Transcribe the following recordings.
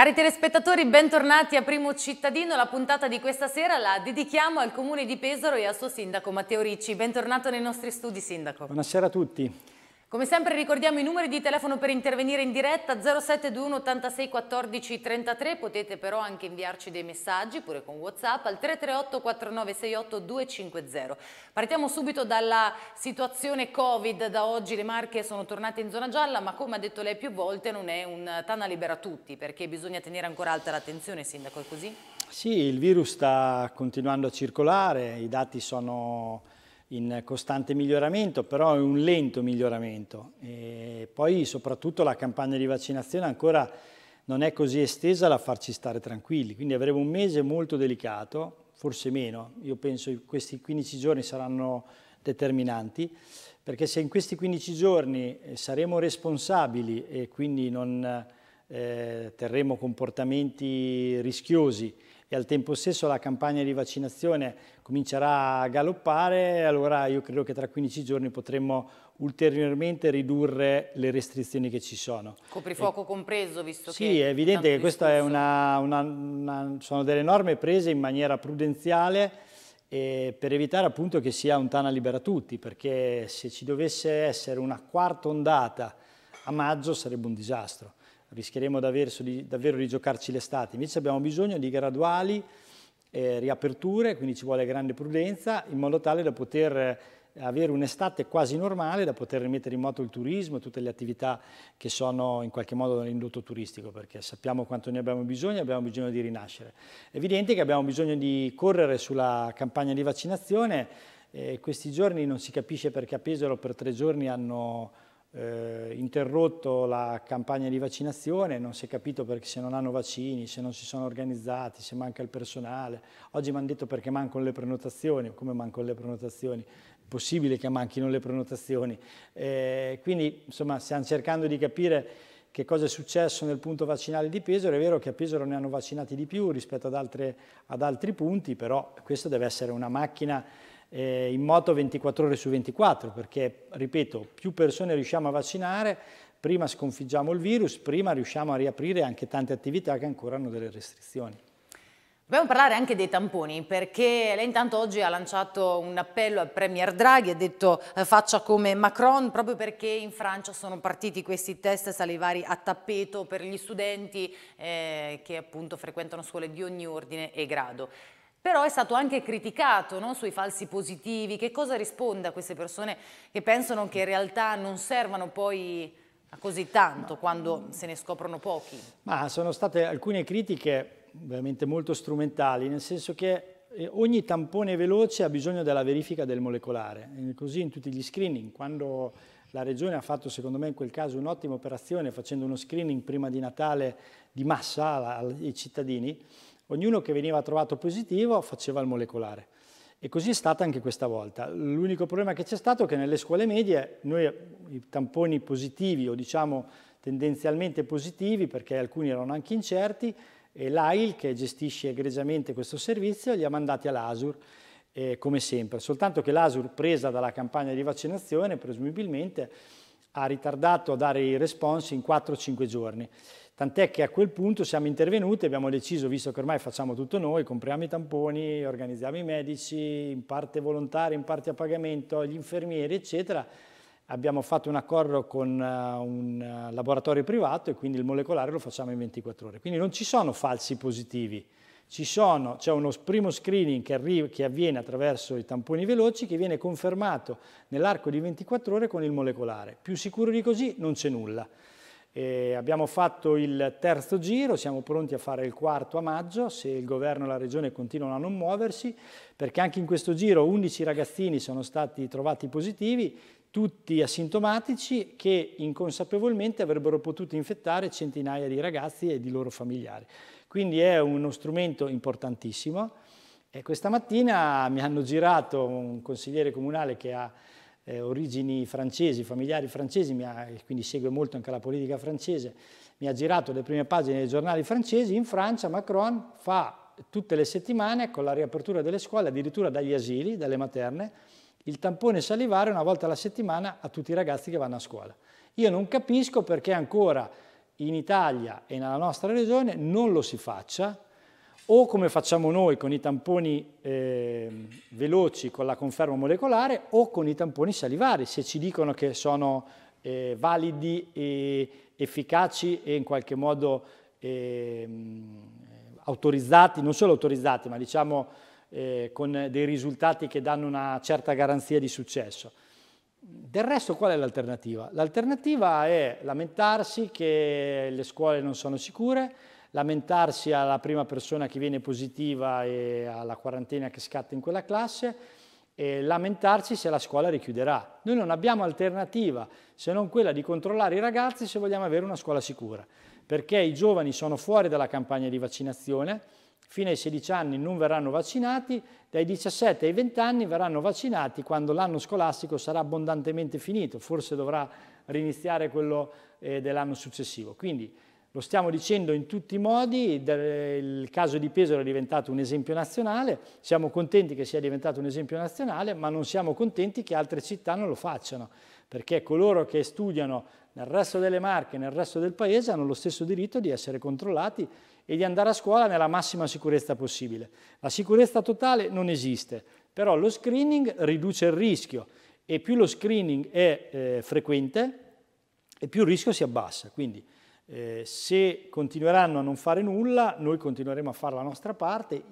Cari telespettatori, bentornati a Primo Cittadino. La puntata di questa sera la dedichiamo al Comune di Pesaro e al suo sindaco Matteo Ricci. Bentornato nei nostri studi, sindaco. Buonasera a tutti. Come sempre ricordiamo i numeri di telefono per intervenire in diretta 0721 86 14 33, potete però anche inviarci dei messaggi pure con Whatsapp al 338 49 68 250. Partiamo subito dalla situazione Covid, da oggi le marche sono tornate in zona gialla ma come ha detto lei più volte non è un tana libera a tutti perché bisogna tenere ancora alta l'attenzione Sindaco, è così? Sì, il virus sta continuando a circolare, i dati sono in costante miglioramento, però è un lento miglioramento. E poi soprattutto la campagna di vaccinazione ancora non è così estesa da farci stare tranquilli, quindi avremo un mese molto delicato, forse meno, io penso che questi 15 giorni saranno determinanti, perché se in questi 15 giorni eh, saremo responsabili e quindi non eh, terremo comportamenti rischiosi, e al tempo stesso la campagna di vaccinazione comincerà a galoppare, allora io credo che tra 15 giorni potremmo ulteriormente ridurre le restrizioni che ci sono. Coprifuoco eh, compreso, visto sì, che... Sì, è evidente che queste sono delle norme prese in maniera prudenziale eh, per evitare appunto che sia un tana libera tutti, perché se ci dovesse essere una quarta ondata a maggio sarebbe un disastro rischieremo davvero di, davvero di giocarci l'estate. Invece abbiamo bisogno di graduali eh, riaperture, quindi ci vuole grande prudenza, in modo tale da poter eh, avere un'estate quasi normale, da poter rimettere in moto il turismo e tutte le attività che sono in qualche modo nell'indotto turistico, perché sappiamo quanto ne abbiamo bisogno e abbiamo bisogno di rinascere. È evidente che abbiamo bisogno di correre sulla campagna di vaccinazione, eh, questi giorni non si capisce perché a Pesaro per tre giorni hanno eh, interrotto la campagna di vaccinazione, non si è capito perché se non hanno vaccini, se non si sono organizzati, se manca il personale. Oggi mi hanno detto perché mancano le prenotazioni, come mancano le prenotazioni? possibile che manchino le prenotazioni. Eh, quindi insomma stiamo cercando di capire che cosa è successo nel punto vaccinale di Pesaro. È vero che a Pesaro ne hanno vaccinati di più rispetto ad, altre, ad altri punti, però questa deve essere una macchina eh, in moto 24 ore su 24 perché, ripeto, più persone riusciamo a vaccinare, prima sconfiggiamo il virus, prima riusciamo a riaprire anche tante attività che ancora hanno delle restrizioni. Dobbiamo parlare anche dei tamponi perché lei intanto oggi ha lanciato un appello al Premier Draghi, ha detto eh, faccia come Macron proprio perché in Francia sono partiti questi test salivari a tappeto per gli studenti eh, che appunto frequentano scuole di ogni ordine e grado. Però è stato anche criticato no? sui falsi positivi. Che cosa risponde a queste persone che pensano che in realtà non servano poi a così tanto ma, quando se ne scoprono pochi? Ma sono state alcune critiche veramente molto strumentali, nel senso che eh, ogni tampone veloce ha bisogno della verifica del molecolare, così in tutti gli screening, quando la Regione ha fatto secondo me in quel caso un'ottima operazione facendo uno screening prima di Natale di massa ai cittadini, Ognuno che veniva trovato positivo faceva il molecolare. E così è stata anche questa volta. L'unico problema che c'è stato è che nelle scuole medie noi i tamponi positivi o diciamo tendenzialmente positivi, perché alcuni erano anche incerti, e l'AIL che gestisce egregiamente questo servizio li ha mandati all'ASUR eh, come sempre, soltanto che l'ASUR presa dalla campagna di vaccinazione presumibilmente ha ritardato a dare i response in 4-5 giorni. Tant'è che a quel punto siamo intervenuti e abbiamo deciso, visto che ormai facciamo tutto noi, compriamo i tamponi, organizziamo i medici, in parte volontari, in parte a pagamento, gli infermieri, eccetera, abbiamo fatto un accordo con eh, un eh, laboratorio privato e quindi il molecolare lo facciamo in 24 ore. Quindi non ci sono falsi positivi ci sono, c'è uno primo screening che, arriva, che, avviene attraverso i tamponi veloci che viene confermato nell'arco di 24 ore con il molecolare. Più sicuro di così non c'è nulla. Eh, abbiamo fatto il terzo giro, siamo pronti a fare il quarto a maggio, se il governo e la regione continuano a non muoversi, perché anche in questo giro 11 ragazzini sono stati trovati positivi, tutti asintomatici che inconsapevolmente avrebbero potuto infettare centinaia di ragazzi e di loro familiari. Quindi è uno strumento importantissimo. E questa mattina mi hanno girato un consigliere comunale che ha eh, origini francesi, familiari francesi, ha, quindi segue molto anche la politica francese, mi ha girato le prime pagine dei giornali francesi, in Francia Macron fa tutte le settimane con la riapertura delle scuole, addirittura dagli asili, dalle materne, il tampone salivare una volta alla settimana a tutti i ragazzi che vanno a scuola. Io non capisco perché ancora in Italia e nella nostra regione non lo si faccia, o come facciamo noi con i tamponi eh, veloci con la conferma molecolare o con i tamponi salivari, se ci dicono che sono eh, validi e efficaci e in qualche modo eh, autorizzati, non solo autorizzati, ma diciamo eh, con dei risultati che danno una certa garanzia di successo. Del resto qual è l'alternativa? L'alternativa è lamentarsi che le scuole non sono sicure, lamentarsi alla prima persona che viene positiva e alla quarantena che scatta in quella classe e lamentarsi se la scuola richiuderà. Noi non abbiamo alternativa se non quella di controllare i ragazzi se vogliamo avere una scuola sicura, perché i giovani sono fuori dalla campagna di vaccinazione, fino ai 16 anni non verranno vaccinati, dai 17 ai 20 anni verranno vaccinati quando l'anno scolastico sarà abbondantemente finito, forse dovrà riniziare quello eh, dell'anno successivo. Quindi lo stiamo dicendo in tutti i modi, il caso di Pesaro è diventato un esempio nazionale, siamo contenti che sia diventato un esempio nazionale, ma non siamo contenti che altre città non lo facciano, perché coloro che studiano nel resto delle Marche, nel resto del Paese, hanno lo stesso diritto di essere controllati e di andare a scuola nella massima sicurezza possibile. La sicurezza totale non esiste, però lo screening riduce il rischio e più lo screening è eh, frequente e più il rischio si abbassa. Quindi eh, se continueranno a non fare nulla, noi continueremo a fare la nostra parte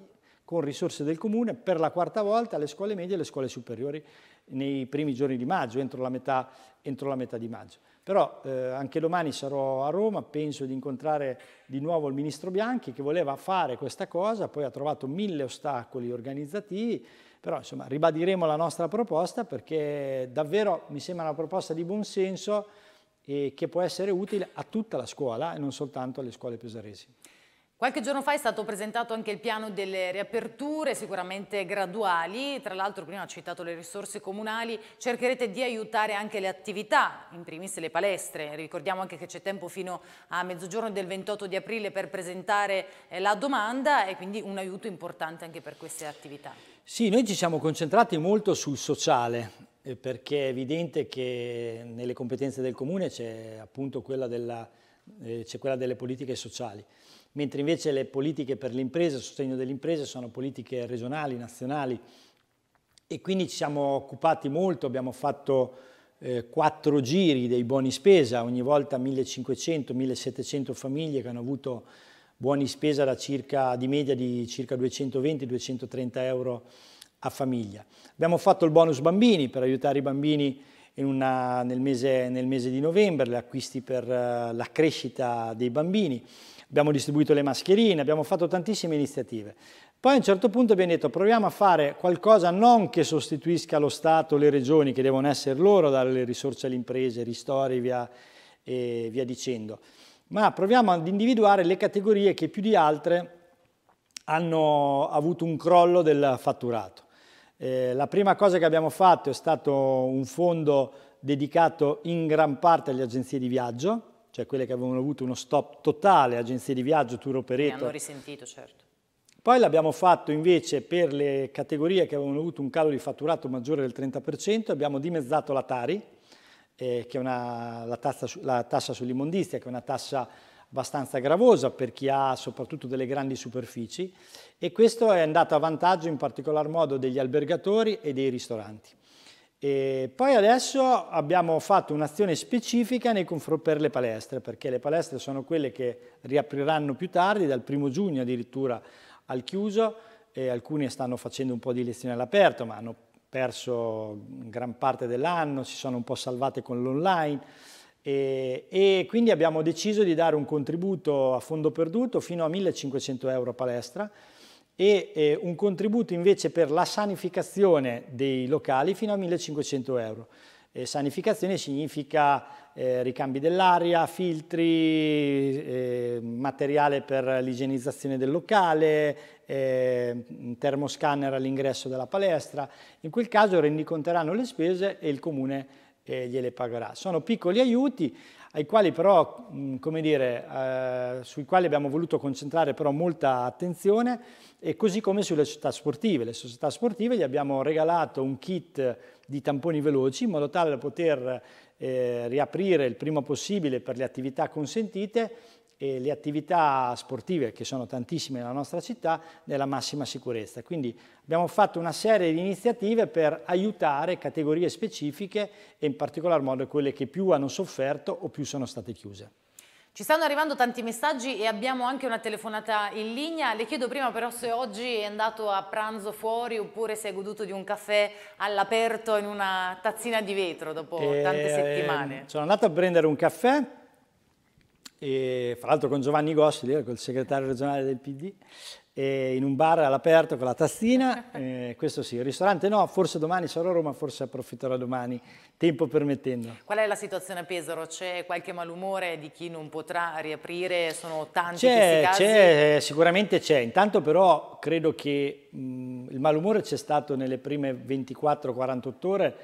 con risorse del comune per la quarta volta alle scuole medie e alle scuole superiori nei primi giorni di maggio, entro la metà, entro la metà di maggio. Però eh, anche domani sarò a Roma, penso di incontrare di nuovo il ministro Bianchi che voleva fare questa cosa, poi ha trovato mille ostacoli organizzativi, però insomma ribadiremo la nostra proposta perché davvero mi sembra una proposta di buon senso e che può essere utile a tutta la scuola e non soltanto alle scuole pesaresi. Qualche giorno fa è stato presentato anche il piano delle riaperture, sicuramente graduali, tra l'altro prima ha citato le risorse comunali, cercherete di aiutare anche le attività, in primis le palestre, ricordiamo anche che c'è tempo fino a mezzogiorno del 28 di aprile per presentare eh, la domanda e quindi un aiuto importante anche per queste attività. Sì, noi ci siamo concentrati molto sul sociale eh, perché è evidente che nelle competenze del comune c'è appunto quella della eh, c'è quella delle politiche sociali, mentre invece le politiche per l'impresa, il sostegno delle imprese sono politiche regionali, nazionali e quindi ci siamo occupati molto, abbiamo fatto eh, quattro giri dei buoni spesa, ogni volta 1500-1700 famiglie che hanno avuto buoni spesa da circa, di media di circa 220-230 euro a famiglia. Abbiamo fatto il bonus bambini per aiutare i bambini una, nel, mese, nel, mese, di novembre, gli acquisti per eh, la crescita dei bambini, abbiamo distribuito le mascherine, abbiamo fatto tantissime iniziative. Poi a un certo punto abbiamo detto proviamo a fare qualcosa non che sostituisca lo Stato, le regioni, che devono essere loro a dare le risorse alle imprese, ristori, via, e via dicendo, ma proviamo ad individuare le categorie che più di altre hanno avuto un crollo del fatturato. Eh, la prima cosa che abbiamo fatto è stato un fondo dedicato in gran parte alle agenzie di viaggio, cioè quelle che avevano avuto uno stop totale, agenzie di viaggio, tour operator. E hanno risentito, certo. Poi l'abbiamo fatto invece per le categorie che avevano avuto un calo di fatturato maggiore del 30%, abbiamo dimezzato la Tari, eh, che è una, la, tassa, la tassa sull'immondizia, che è una tassa abbastanza gravosa per chi ha soprattutto delle grandi superfici e questo è andato a vantaggio in particolar modo degli albergatori e dei ristoranti. E poi adesso abbiamo fatto un'azione specifica per le palestre, perché le palestre sono quelle che riapriranno più tardi, dal primo giugno addirittura al chiuso, e alcune stanno facendo un po' di lezioni all'aperto, ma hanno perso gran parte dell'anno, si sono un po' salvate con l'online e, e, quindi abbiamo deciso di dare un contributo a fondo perduto fino a 1500 euro a palestra e, e un contributo invece per la sanificazione dei locali fino a 1500 euro. E sanificazione significa eh, ricambi dell'aria, filtri, eh, materiale per l'igienizzazione del locale, eh, termoscanner all'ingresso della palestra. In quel caso rendiconteranno le spese e il comune eh, gliele pagherà. Sono piccoli aiuti ai quali però, mh, mm, come dire, eh, sui quali abbiamo voluto concentrare però molta attenzione e così come sulle società sportive. Le società sportive gli abbiamo regalato un kit di tamponi veloci in modo tale da poter eh, riaprire il prima possibile per le attività consentite e le attività sportive, che sono tantissime nella nostra città, nella massima sicurezza. Quindi abbiamo fatto una serie di iniziative per aiutare categorie specifiche e in particolar modo quelle che più hanno sofferto o più sono state chiuse. Ci stanno arrivando tanti messaggi e abbiamo anche una telefonata in linea. Le chiedo prima però se oggi è andato a pranzo fuori oppure se è goduto di un caffè all'aperto in una tazzina di vetro dopo eh, tante eh, settimane. Sono andato a prendere un caffè e, fra l'altro con Giovanni Gosci, il segretario regionale del PD, in un bar all'aperto con la tazzina, eh, questo sì, il ristorante no, forse domani sarò a Roma, forse approfitterò domani, tempo permettendo. Qual è la situazione a Pesaro? C'è qualche malumore di chi non potrà riaprire? Sono tanti c'è, sicuramente c'è, intanto però credo che mh, il malumore c'è stato nelle prime 24-48 ore,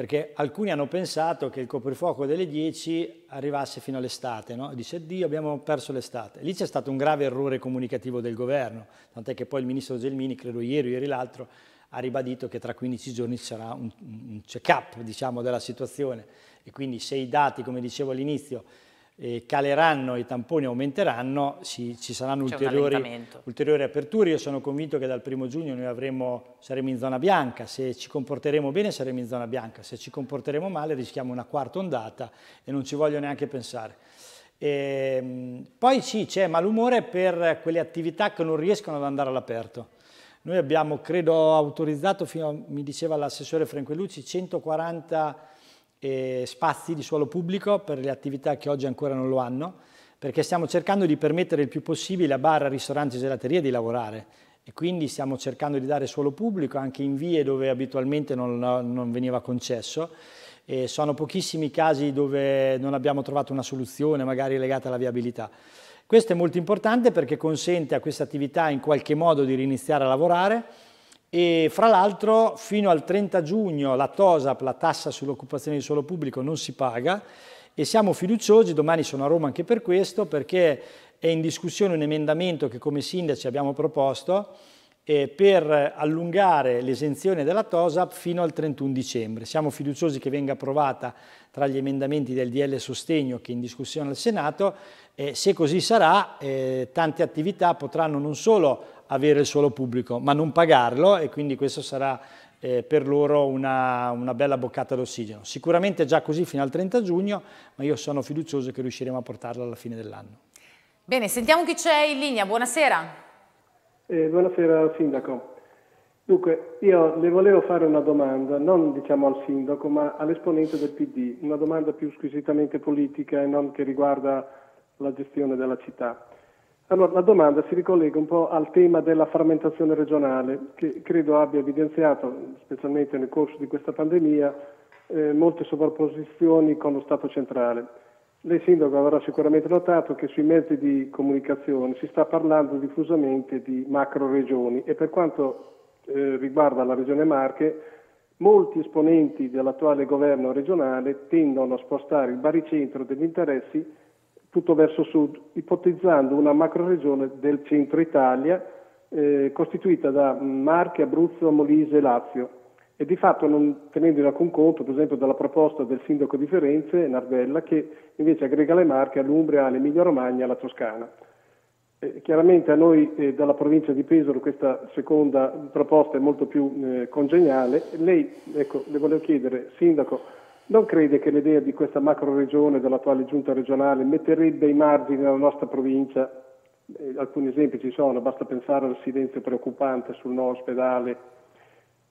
perché alcuni hanno pensato che il coprifuoco delle 10 arrivasse fino all'estate, no? dice Dio abbiamo perso l'estate. Lì c'è stato un grave errore comunicativo del governo, tant'è che poi il ministro Gelmini, credo ieri o ieri l'altro, ha ribadito che tra 15 giorni ci sarà un, un check-up diciamo, della situazione e quindi se i dati, come dicevo all'inizio, eh, caleranno, i tamponi aumenteranno, si, ci saranno ulteriori, ulteriori, aperture. Io sono convinto che dal primo giugno noi avremo, saremo in zona bianca, se ci comporteremo bene saremo in zona bianca, se ci comporteremo male rischiamo una quarta ondata e non ci voglio neanche pensare. E, ehm, poi sì, c'è malumore per quelle attività che non riescono ad andare all'aperto. Noi abbiamo, credo, autorizzato, fino a, mi diceva l'assessore Franquellucci, 140 eh, spazi di suolo pubblico per le attività che oggi ancora non lo hanno, perché stiamo cercando di permettere il più possibile a bar, ristoranti e gelaterie di lavorare e quindi stiamo cercando di dare suolo pubblico anche in vie dove abitualmente non, non veniva concesso. E sono pochissimi i casi dove non abbiamo trovato una soluzione, magari legata alla viabilità. Questo è molto importante perché consente a questa attività in qualche modo di riniziare a lavorare e fra l'altro fino al 30 giugno la TOSAP, la tassa sull'occupazione di suolo pubblico, non si paga e siamo fiduciosi, domani sono a Roma anche per questo, perché è in discussione un emendamento che come sindaci abbiamo proposto eh, per allungare l'esenzione della TOSAP fino al 31 dicembre. Siamo fiduciosi che venga approvata tra gli emendamenti del DL Sostegno che è in discussione al Senato. Eh, se così sarà, eh, tante attività potranno non solo avere il suolo pubblico, ma non pagarlo e quindi questo sarà eh, per loro una, una bella boccata d'ossigeno. Sicuramente già così fino al 30 giugno, ma io sono fiducioso che riusciremo a portarlo alla fine dell'anno. Bene, sentiamo chi c'è in linea. Buonasera. Eh, buonasera Sindaco. Dunque, io le volevo fare una domanda, non diciamo al Sindaco, ma all'esponente del PD, una domanda più squisitamente politica e non che riguarda la gestione della città. Allora, la domanda si ricollega un po' al tema della frammentazione regionale, che credo abbia evidenziato, specialmente nel corso di questa pandemia, eh, molte sovrapposizioni con lo Stato centrale. Lei, Sindaco, avrà sicuramente notato che sui mezzi di comunicazione si sta parlando diffusamente di macro regioni e per quanto eh, riguarda la regione Marche, molti esponenti dell'attuale governo regionale tendono a spostare il baricentro degli interessi tutto verso sud, ipotizzando una macroregione del centro Italia eh, costituita da Marche, Abruzzo, Molise e Lazio e di fatto non tenendo in alcun conto, per esempio, della proposta del sindaco di Firenze, Nardella, che invece aggrega le Marche all'Umbria, all'Emilia Romagna, e alla Toscana. Eh, chiaramente a noi eh, dalla provincia di Pesaro questa seconda proposta è molto più eh, congeniale. Lei, ecco, le volevo chiedere, Sindaco, non crede che l'idea di questa macro regione dell'attuale giunta regionale metterebbe i margini alla nostra provincia? Eh, alcuni esempi ci sono, basta pensare al silenzio preoccupante sul no ospedale,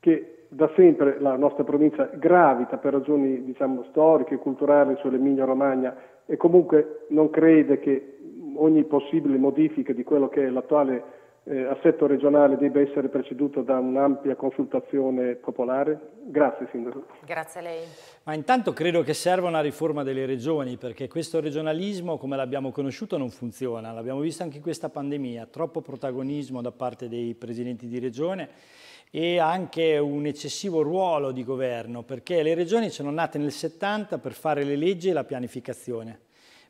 che da sempre la nostra provincia gravita per ragioni diciamo, storiche, culturali sull'Emilia Romagna e comunque non crede che ogni possibile modifica di quello che è l'attuale eh, assetto regionale debba essere preceduto da un'ampia consultazione popolare? Grazie Sindaco. Grazie a lei. Ma intanto credo che serva una riforma delle regioni perché questo regionalismo come l'abbiamo conosciuto non funziona, l'abbiamo visto anche in questa pandemia, troppo protagonismo da parte dei presidenti di regione e anche un eccessivo ruolo di governo perché le regioni sono nate nel 70 per fare le leggi e la pianificazione,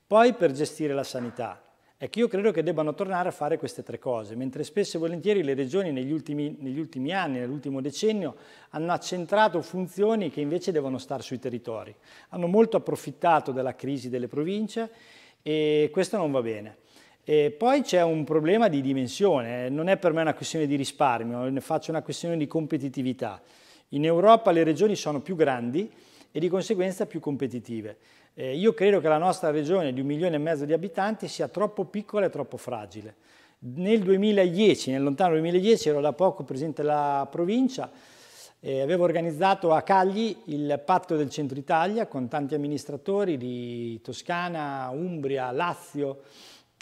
poi per gestire la sanità Ecco, io credo che debbano tornare a fare queste tre cose, mentre spesso e volentieri le regioni negli ultimi, negli ultimi anni, nell'ultimo decennio, hanno accentrato funzioni che invece devono stare sui territori. Hanno molto approfittato della crisi delle province e questo non va bene. E poi c'è un problema di dimensione, eh, non è per me una questione di risparmio, ne faccio una questione di competitività. In Europa le regioni sono più grandi e di conseguenza più competitive. Eh, io credo che la nostra regione di un milione e mezzo di abitanti sia troppo piccola e troppo fragile. Nel 2010, nel lontano 2010, ero da poco presidente della provincia, eh, avevo organizzato a Cagli il patto del centro Italia con tanti amministratori di Toscana, Umbria, Lazio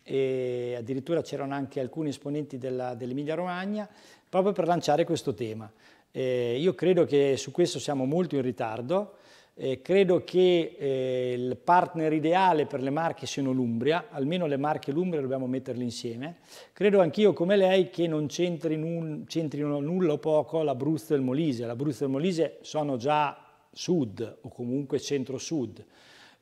e addirittura c'erano anche alcuni esponenti dell'Emilia dell Romagna proprio per lanciare questo tema. Eh, io credo che su questo siamo molto in ritardo, eh, credo che eh, il partner ideale per le Marche siano l'Umbria, almeno le Marche l'Umbria dobbiamo metterle insieme. Credo anch'io come lei che non c'entrino, nulla o poco l'Abruzzo e il Molise. L'Abruzzo e il Molise sono già sud o comunque centro-sud,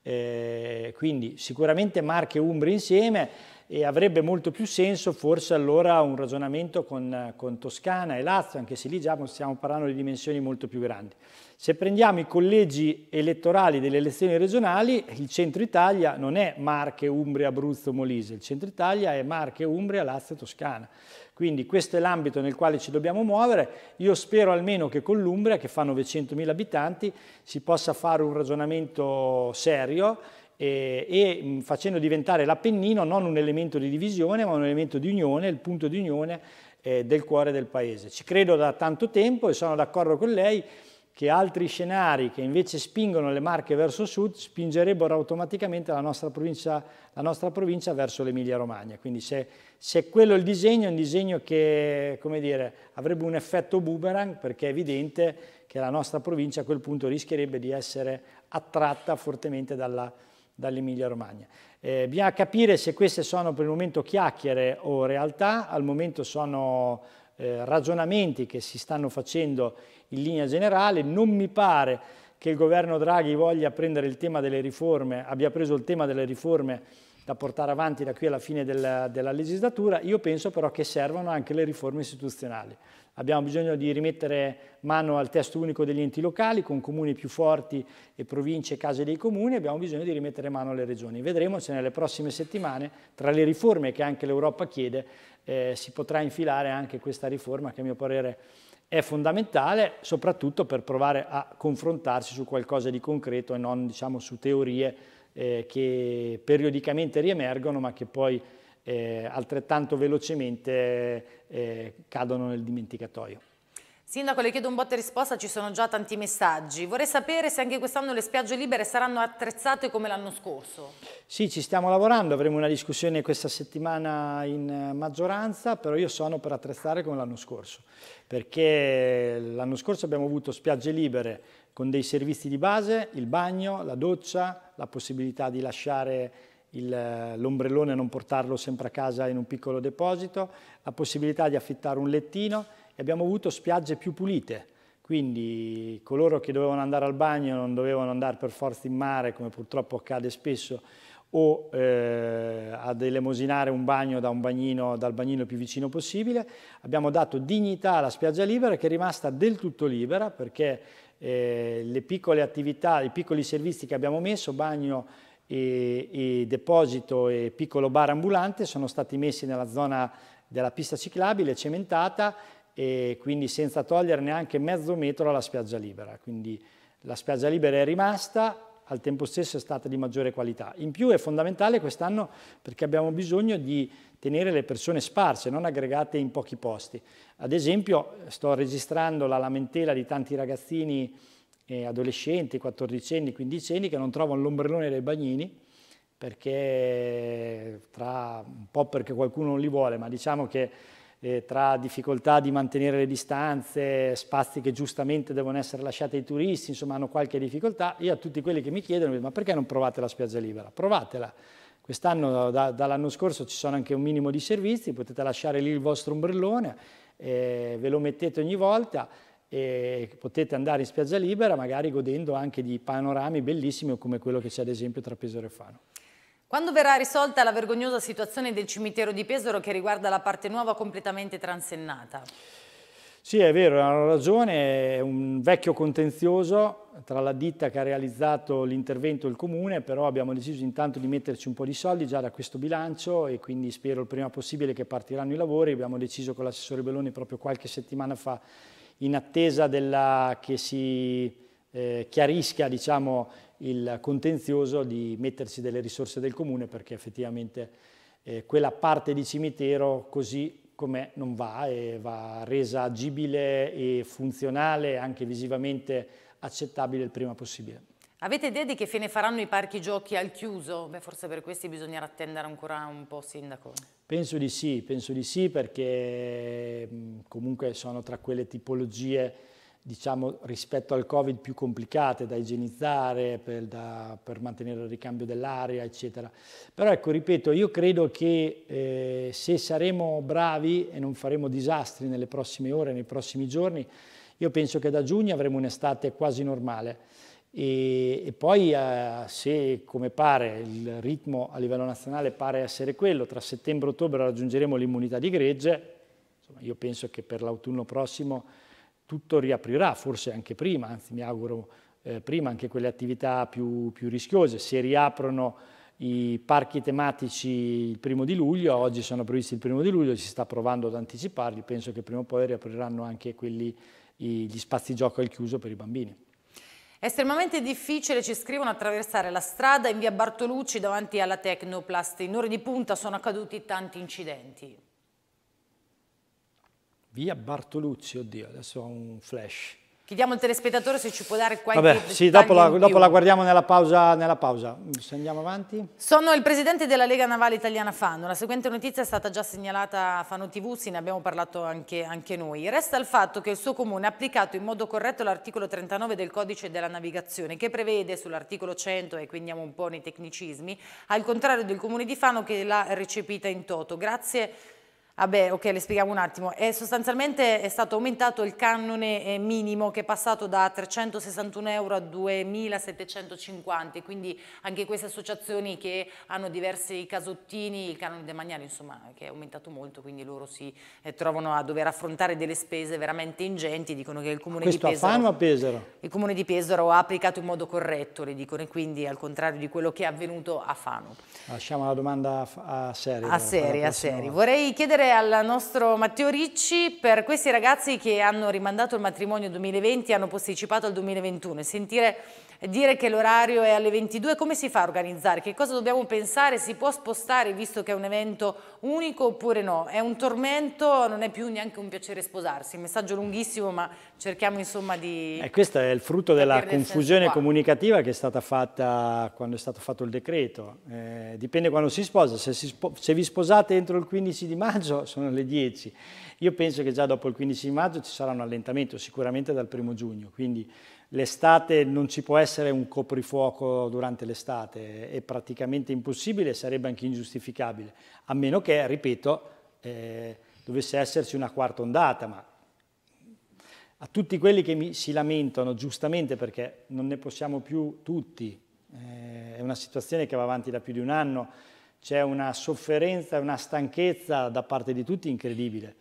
eh, quindi sicuramente Marche e Umbria insieme e avrebbe molto più senso forse allora un ragionamento con, con Toscana e Lazio, anche se lì già stiamo parlando di dimensioni molto più grandi. Se prendiamo i collegi elettorali delle elezioni regionali, il centro Italia non è Marche, Umbria, Abruzzo, Molise, il centro Italia è Marche, Umbria, Lazio, Toscana. Quindi questo è l'ambito nel quale ci dobbiamo muovere. Io spero almeno che con l'Umbria, che fa 900.000 abitanti, si possa fare un ragionamento serio e, e facendo diventare l'Appennino non un elemento di divisione, ma un elemento di unione, il punto di unione eh, del cuore del paese. Ci credo da tanto tempo e sono d'accordo con lei che altri scenari che invece spingono le Marche verso sud spingerebbero automaticamente la nostra provincia, la nostra provincia verso l'Emilia-Romagna. Quindi se, se quello è il disegno, è un disegno che dire, avrebbe un effetto boomerang perché è evidente che la nostra provincia a quel punto rischierebbe di essere attratta fortemente dalla, dall'Emilia Romagna. Eh, bisogna capire se queste sono per il momento chiacchiere o realtà, al momento sono eh, ragionamenti che si stanno facendo in linea generale, non mi pare che il governo Draghi voglia prendere il tema delle riforme, abbia preso il tema delle riforme da portare avanti da qui alla fine della, della legislatura, io penso però che servano anche le riforme istituzionali. Abbiamo bisogno di rimettere mano al testo unico degli enti locali con comuni più forti e province e case dei comuni, abbiamo bisogno di rimettere mano alle regioni. Vedremo se nelle prossime settimane, tra le riforme che anche l'Europa chiede, eh, si potrà infilare anche questa riforma che a mio parere è fondamentale, soprattutto per provare a confrontarsi su qualcosa di concreto e non diciamo, su teorie eh, che periodicamente riemergono ma che poi eh, altrettanto velocemente eh, cadono nel dimenticatoio. Sindaco, le chiedo un botte risposta, ci sono già tanti messaggi. Vorrei sapere se anche quest'anno le spiagge libere saranno attrezzate come l'anno scorso. Sì, ci stiamo lavorando, avremo una discussione questa settimana in eh, maggioranza, però io sono per attrezzare come l'anno scorso, perché l'anno scorso abbiamo avuto spiagge libere con dei servizi di base, il bagno, la doccia, la possibilità di lasciare eh, l'ombrellone e non portarlo sempre a casa in un piccolo deposito, la possibilità di affittare un lettino e abbiamo avuto spiagge più pulite, quindi coloro che dovevano andare al bagno non dovevano andare per forza in mare, come purtroppo accade spesso, o eh, ad elemosinare un bagno, da un bagnino, dal bagnino più vicino possibile. Abbiamo dato dignità alla spiaggia libera che è rimasta del tutto libera perché eh, le piccole attività, i piccoli servizi che abbiamo messo, bagno e, e deposito e piccolo bar ambulante, sono stati messi nella zona della pista ciclabile, cementata, e quindi senza togliere neanche mezzo metro alla spiaggia libera. Quindi la spiaggia libera è rimasta, al tempo stesso è stata di maggiore qualità. In più è fondamentale quest'anno perché abbiamo bisogno di tenere le persone sparse, non aggregate in pochi posti. Ad esempio sto registrando la lamentela di tanti ragazzini eh, adolescenti, 14 quindicenni, che non trovano l'ombrellone dei bagnini, perché tra un po' perché qualcuno non li vuole, ma diciamo che eh, tra difficoltà di mantenere le distanze, spazi che giustamente devono essere lasciati ai turisti, insomma hanno qualche difficoltà, io a tutti quelli che mi chiedono, ma perché non provate la spiaggia libera? Provatela. Quest'anno, da, dall'anno scorso, ci sono anche un minimo di servizi, potete lasciare lì il vostro ombrellone, eh, ve lo mettete ogni volta e potete andare in spiaggia libera magari godendo anche di panorami bellissimi come quello che c'è ad esempio tra Pesaro e Fano. Quando verrà risolta la vergognosa situazione del cimitero di Pesaro che riguarda la parte nuova completamente transennata? Sì, è vero, hanno ragione, è un vecchio contenzioso tra la ditta che ha realizzato l'intervento e il comune, però abbiamo deciso intanto di metterci un po' di soldi già da questo bilancio e quindi spero il prima possibile che partiranno i lavori. Abbiamo deciso con l'assessore Belloni proprio qualche settimana fa, in attesa della, che si eh, chiarisca diciamo, il contenzioso di mettersi delle risorse del comune perché effettivamente eh, quella parte di cimitero così com'è non va e va resa agibile e funzionale anche visivamente accettabile il prima possibile. Avete idea di che fine faranno i parchi giochi al chiuso? Beh, forse per questi bisognerà attendere ancora un po', Sindaco. Penso di sì, penso di sì perché mm, comunque sono tra quelle tipologie diciamo, rispetto al Covid più complicate da igienizzare, per, da, per mantenere il ricambio dell'aria, eccetera. Però ecco, ripeto, io credo che eh, se saremo bravi e non faremo disastri nelle prossime ore, nei prossimi giorni, io penso che da giugno avremo un'estate quasi normale. E, e poi eh, se, come pare, il ritmo a livello nazionale pare essere quello, tra settembre e ottobre raggiungeremo l'immunità di gregge, Insomma, io penso che per l'autunno prossimo tutto riaprirà, forse anche prima, anzi mi auguro eh, prima anche quelle attività più, più rischiose. Se riaprono i parchi tematici il primo di luglio, oggi sono previsti il primo di luglio, si sta provando ad anticiparli, penso che prima o poi riapriranno anche quelli, gli spazi gioco al chiuso per i bambini. È estremamente difficile, ci scrivono, attraversare la strada in via Bartolucci davanti alla Tecnoplast. In ore di punta sono accaduti tanti incidenti. Via Bartolucci, oddio, adesso ho un flash. Chiediamo al telespettatore se ci può dare qualche Vabbè, sì, dopo la, dopo la guardiamo nella pausa, nella pausa. Se andiamo avanti. Sono il presidente della Lega Navale Italiana Fano. La seguente notizia è stata già segnalata a Fano TV, sì, ne abbiamo parlato anche, anche noi. Resta il fatto che il suo comune ha applicato in modo corretto l'articolo 39 del codice della navigazione, che prevede sull'articolo 100, e quindi andiamo un po' nei tecnicismi, al contrario del comune di Fano che l'ha recepita in toto. Grazie Vabbè, ah ok, le spieghiamo un attimo. È sostanzialmente è stato aumentato il cannone eh, minimo che è passato da 361 euro a 2.750, quindi anche queste associazioni che hanno diversi casottini, il cannone demaniale insomma che è aumentato molto, quindi loro si eh, trovano a dover affrontare delle spese veramente ingenti, dicono che il comune Questo di Pesaro... a Fano Pesaro? Il comune di Pesaro ha applicato in modo corretto, le dicono, e quindi al contrario di quello che è avvenuto a Fano. Lasciamo la domanda a, a serie. A serie, a serie. Vorrei chiedere piacere al nostro Matteo Ricci per questi ragazzi che hanno rimandato il matrimonio 2020 e hanno posticipato al 2021 e sentire dire che l'orario è alle 22, come si fa a organizzare? Che cosa dobbiamo pensare? Si può spostare visto che è un evento unico oppure no? È un tormento, non è più neanche un piacere sposarsi, messaggio lunghissimo ma cerchiamo insomma di... E eh, questo è il frutto della confusione comunicativa che è stata fatta quando è stato fatto il decreto. Eh, dipende quando si sposa, se, si spo se vi sposate entro il 15 di maggio sono le 10. Io penso che già dopo il 15 di maggio ci sarà un allentamento, sicuramente dal primo giugno, quindi l'estate non ci può essere un coprifuoco durante l'estate, è praticamente impossibile, e sarebbe anche ingiustificabile, a meno che, ripeto, eh, dovesse esserci una quarta ondata, ma a tutti quelli che mi, si lamentano giustamente perché non ne possiamo più tutti, eh, è una situazione che va avanti da più di un anno, c'è una sofferenza, una stanchezza da parte di tutti incredibile.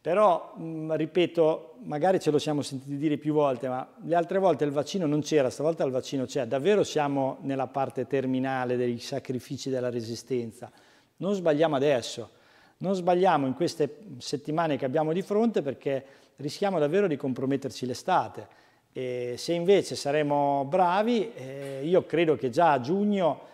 Però, mh, mm, ripeto, magari ce lo siamo sentiti dire più volte, ma le altre volte il vaccino non c'era, stavolta il vaccino c'è. Davvero siamo nella parte terminale dei sacrifici della resistenza. Non sbagliamo adesso, non sbagliamo in queste settimane che abbiamo di fronte perché rischiamo davvero di comprometterci l'estate. se invece saremo bravi, eh, io credo che già a giugno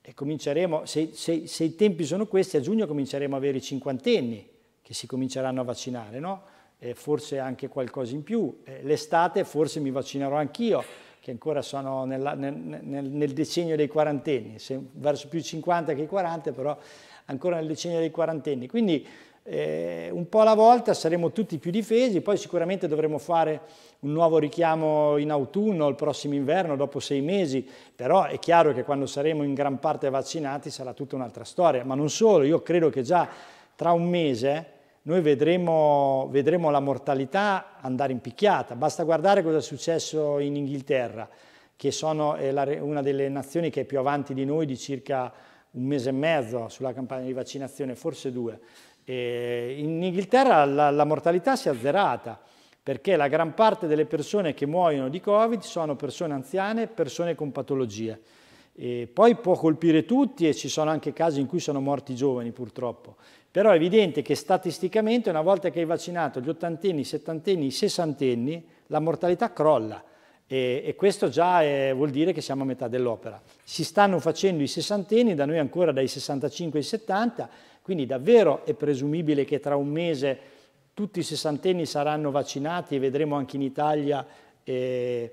eh, cominceremo, se, se, se, i tempi sono questi, a giugno cominceremo a avere i cinquantenni che si cominceranno a vaccinare, no? eh, forse anche qualcosa in più. l'estate forse mi vaccinerò anch'io, che ancora sono nella, nel, nel, nel, decennio dei quarantenni, se, verso più i 50 che i 40, però ancora nel decennio dei quarantenni. Quindi eh, un po' alla volta saremo tutti più difesi, poi sicuramente dovremo fare un nuovo richiamo in autunno, il prossimo inverno, dopo sei mesi, però è chiaro che quando saremo in gran parte vaccinati sarà tutta un'altra storia, ma non solo, io credo che già tra un mese noi vedremo, vedremo la mortalità andare in picchiata, basta guardare cosa è successo in Inghilterra, che sono, è una delle nazioni che è più avanti di noi di circa un mese e mezzo sulla campagna di vaccinazione, forse due. E eh, in Inghilterra la, la mortalità si è azzerata perché la gran parte delle persone che muoiono di Covid sono persone anziane, persone con patologie. E poi può colpire tutti e ci sono anche casi in cui sono morti giovani purtroppo, però è evidente che statisticamente una volta che hai vaccinato gli ottantenni, i settantenni, i sessantenni, la mortalità crolla e, e questo già è, eh, vuol dire che siamo a metà dell'opera. Si stanno facendo i sessantenni, da noi ancora dai 65 ai 70 quindi davvero è presumibile che tra un mese tutti i sessantenni saranno vaccinati e vedremo anche in Italia eh,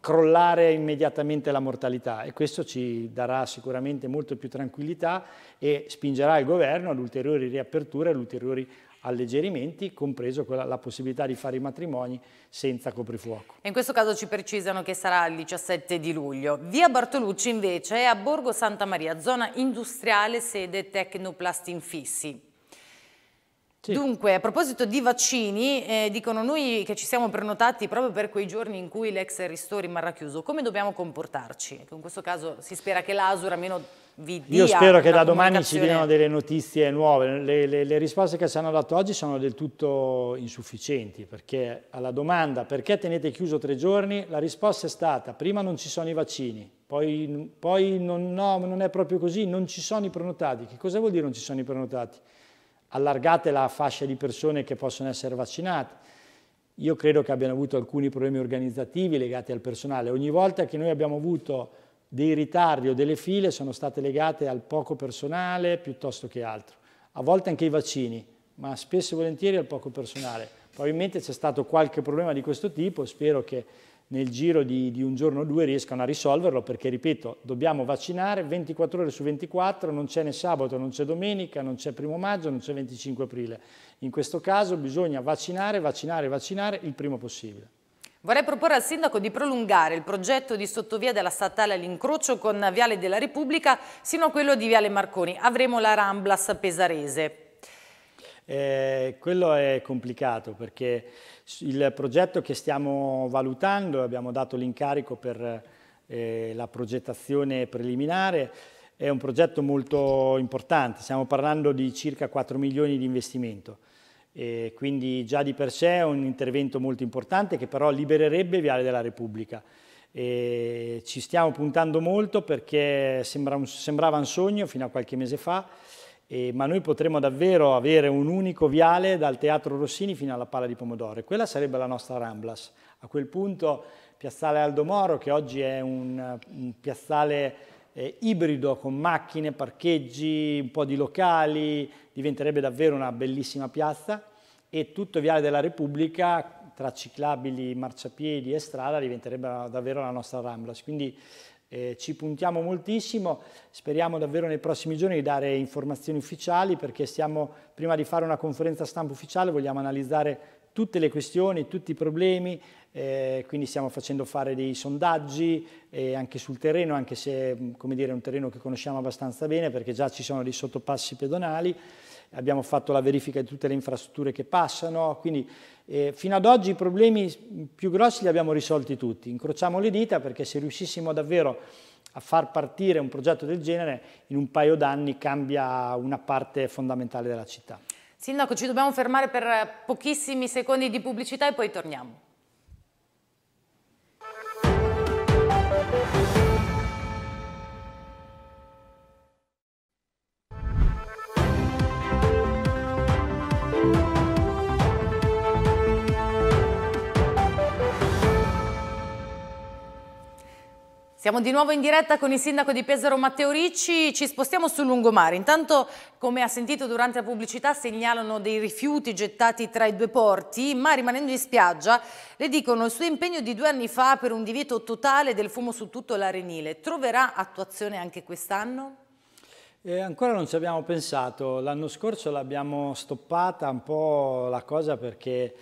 crollare immediatamente la mortalità e questo ci darà sicuramente molto più tranquillità e spingerà il governo ad ulteriori riaperture, ad ulteriori alleggerimenti, compreso quella, la possibilità di fare i matrimoni senza coprifuoco. in questo caso ci precisano che sarà il 17 di luglio. Via Bartolucci invece è a Borgo Santa Maria, zona industriale sede Tecnoplast Infissi. Sì. Dunque, a proposito di vaccini, eh, dicono noi che ci siamo prenotati proprio per quei giorni in cui l'ex ristoro rimarrà chiuso, come dobbiamo comportarci? In questo caso si spera che l'Asura almeno vi dia Io spero che da domani ci diano delle notizie nuove, le, le, le risposte che ci hanno dato oggi sono del tutto insufficienti, perché alla domanda perché tenete chiuso tre giorni, la risposta è stata prima non ci sono i vaccini, poi, poi non, no, non è proprio così, non ci sono i prenotati. Che cosa vuol dire non ci sono i prenotati? allargate la fascia di persone che possono essere vaccinate. Io credo che abbiano avuto alcuni problemi organizzativi legati al personale. Ogni volta che noi abbiamo avuto dei ritardi o delle file sono state legate al poco personale piuttosto che altro. A volte anche i vaccini, ma spesso e volentieri al poco personale. Probabilmente c'è stato qualche problema di questo tipo, spero che nel giro di, di un giorno o due riescano a risolverlo perché, ripeto, dobbiamo vaccinare 24 ore su 24, non c'è né sabato, non c'è domenica, non c'è primo maggio, non c'è 25 aprile. In questo caso bisogna vaccinare, vaccinare, vaccinare il primo possibile. Vorrei proporre al Sindaco di prolungare il progetto di sottovia della statale all'incrocio con Viale della Repubblica sino a quello di Viale Marconi. Avremo la Ramblas pesarese. Eh, quello è complicato perché il progetto che stiamo valutando, abbiamo dato l'incarico per eh, la progettazione preliminare, è un progetto molto importante, stiamo parlando di circa 4 milioni di investimento. E quindi già di per sé è un intervento molto importante che però libererebbe Viale della Repubblica. E ci stiamo puntando molto perché sembra un, sembrava un sogno fino a qualche mese fa, eh, ma noi potremmo davvero avere un unico viale dal Teatro Rossini fino alla Pala di Pomodoro e quella sarebbe la nostra Ramblas. A quel punto Piazzale Aldo Moro, che oggi è un, un piazzale eh, ibrido con macchine, parcheggi, un po' di locali, diventerebbe davvero una bellissima piazza e tutto Viale della Repubblica tra ciclabili, marciapiedi e strada diventerebbe davvero la nostra Ramblas. Quindi eh, ci puntiamo moltissimo, speriamo davvero nei prossimi giorni di dare informazioni ufficiali perché stiamo, prima di fare una conferenza stampa ufficiale vogliamo analizzare tutte le questioni, tutti i problemi, eh, quindi stiamo facendo fare dei sondaggi eh, anche sul terreno, anche se dire, è un terreno che conosciamo abbastanza bene perché già ci sono dei sottopassi pedonali, abbiamo fatto la verifica di tutte le infrastrutture che passano, quindi eh, fino ad oggi i problemi più grossi li abbiamo risolti tutti, incrociamo le dita perché se riuscissimo davvero a far partire un progetto del genere in un paio d'anni cambia una parte fondamentale della città. Sindaco, ci dobbiamo fermare per pochissimi secondi di pubblicità e poi torniamo. Siamo di nuovo in diretta con il sindaco di Pesaro Matteo Ricci, ci spostiamo sul lungomare. Intanto, come ha sentito durante la pubblicità, segnalano dei rifiuti gettati tra i due porti, ma rimanendo in spiaggia, le dicono il suo impegno di due anni fa per un divieto totale del fumo su tutto l'arenile. Troverà attuazione anche quest'anno? Eh, ancora non ci abbiamo pensato, l'anno scorso l'abbiamo stoppata un po' la cosa perché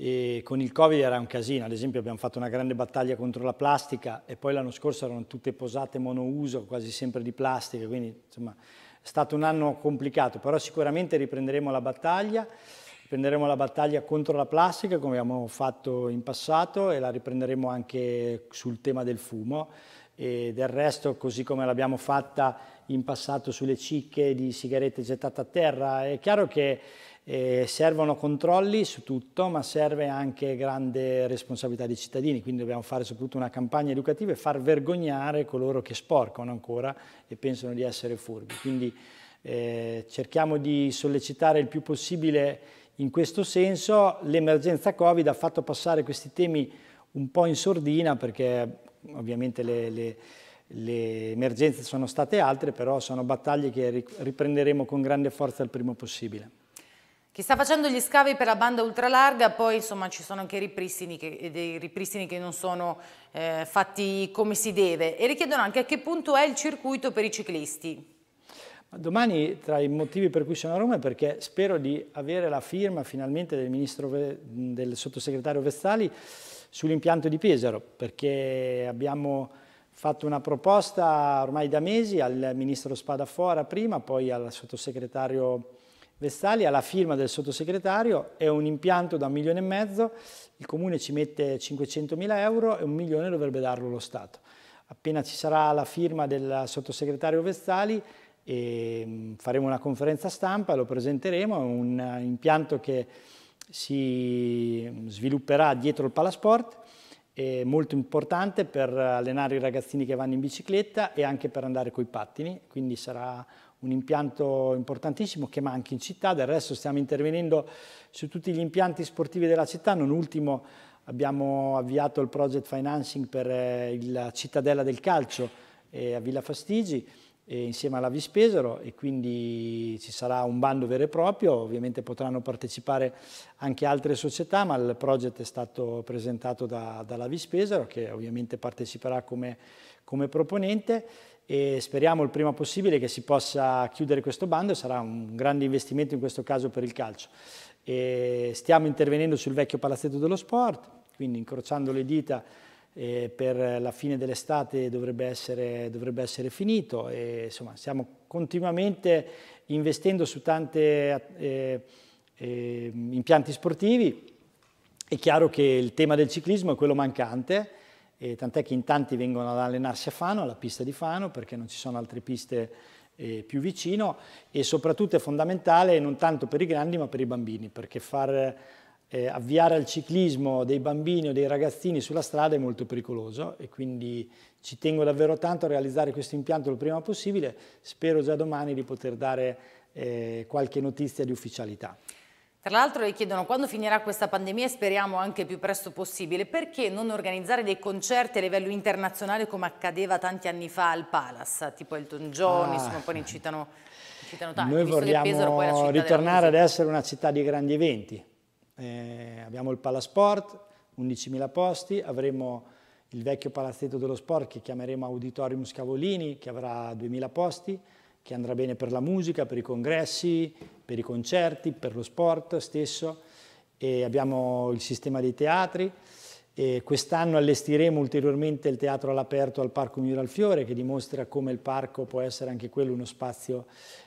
e con il Covid era un casino, ad esempio abbiamo fatto una grande battaglia contro la plastica e poi l'anno scorso erano tutte posate monouso, quasi sempre di plastica, quindi insomma è stato un anno complicato, però sicuramente riprenderemo la battaglia, riprenderemo la battaglia contro la plastica come abbiamo fatto in passato e la riprenderemo anche sul tema del fumo e del resto così come l'abbiamo fatta in passato sulle cicche di sigarette gettate a terra, è chiaro che e eh, servono controlli su tutto, ma serve anche grande responsabilità dei cittadini, quindi dobbiamo fare soprattutto una campagna educativa e far vergognare coloro che sporcano ancora e pensano di essere furbi. Quindi eh, cerchiamo di sollecitare il più possibile in questo senso. L'emergenza Covid ha fatto passare questi temi un po' in sordina perché ovviamente le, le le emergenze sono state altre, però sono battaglie che riprenderemo con grande forza il primo possibile. Chi sta facendo gli scavi per la banda ultralarga, poi insomma ci sono anche ripristini che, eh, dei ripristini che non sono eh, fatti come si deve e richiedono anche a che punto è il circuito per i ciclisti. Domani tra i motivi per cui sono a Roma è perché spero di avere la firma finalmente del, ministro, del sottosegretario Vestali sull'impianto di Pesaro perché abbiamo fatto una proposta ormai da mesi al ministro Spadafora prima, poi al sottosegretario Vestali ha la firma del sottosegretario, è un impianto da un milione e mezzo, il comune ci mette 500 mila euro e un milione dovrebbe darlo lo Stato. Appena ci sarà la firma del sottosegretario Vestali ehm, faremo una conferenza stampa, lo presenteremo, è un impianto che si svilupperà dietro il Palasport, è molto importante per allenare i ragazzini che vanno in bicicletta e anche per andare coi pattini, quindi sarà un impianto importantissimo che manca in città, del resto stiamo intervenendo su tutti gli impianti sportivi della città, non ultimo abbiamo avviato il project financing per eh, la cittadella del calcio eh, a Villa Fastigi insieme alla Vispesero e quindi ci sarà un bando vero e proprio, ovviamente potranno partecipare anche altre società ma il project è stato presentato da, dalla Vispesero che ovviamente parteciperà come, come proponente e speriamo il prima possibile che si possa chiudere questo bando, sarà un grande investimento in questo caso per il calcio. E stiamo intervenendo sul vecchio palazzetto dello sport, quindi incrociando le dita eh, per la fine dell'estate dovrebbe essere, dovrebbe essere finito. E, insomma, stiamo continuamente investendo su tanti eh, eh, impianti sportivi. È chiaro che il tema del ciclismo è quello mancante, e tant'è che in tanti vengono ad allenarsi a Fano, alla pista di Fano, perché non ci sono altre piste eh, più vicino e soprattutto è fondamentale non tanto per i grandi ma per i bambini, perché far eh, avviare al ciclismo dei bambini o dei ragazzini sulla strada è molto pericoloso e quindi ci tengo davvero tanto a realizzare questo impianto il prima possibile, spero già domani di poter dare eh, qualche notizia di ufficialità. Tra l'altro le chiedono quando finirà questa pandemia e speriamo anche più presto possibile, perché non organizzare dei concerti a livello internazionale come accadeva tanti anni fa al Palace, tipo Elton John, ah. insomma poi ne citano, citano tanti. Noi vogliamo Pesaro, ritornare ad essere una città di grandi eventi, eh, abbiamo il Sport, 11.000 posti, avremo il vecchio palazzetto dello sport che chiameremo Auditorium Scavolini che avrà 2.000 posti, che andrà bene per la musica, per i congressi, per i concerti, per lo sport stesso. E abbiamo il sistema dei teatri. Quest'anno allestiremo ulteriormente il teatro all'aperto al Parco Miura al Fiore, che dimostra come il parco può essere anche quello uno spazio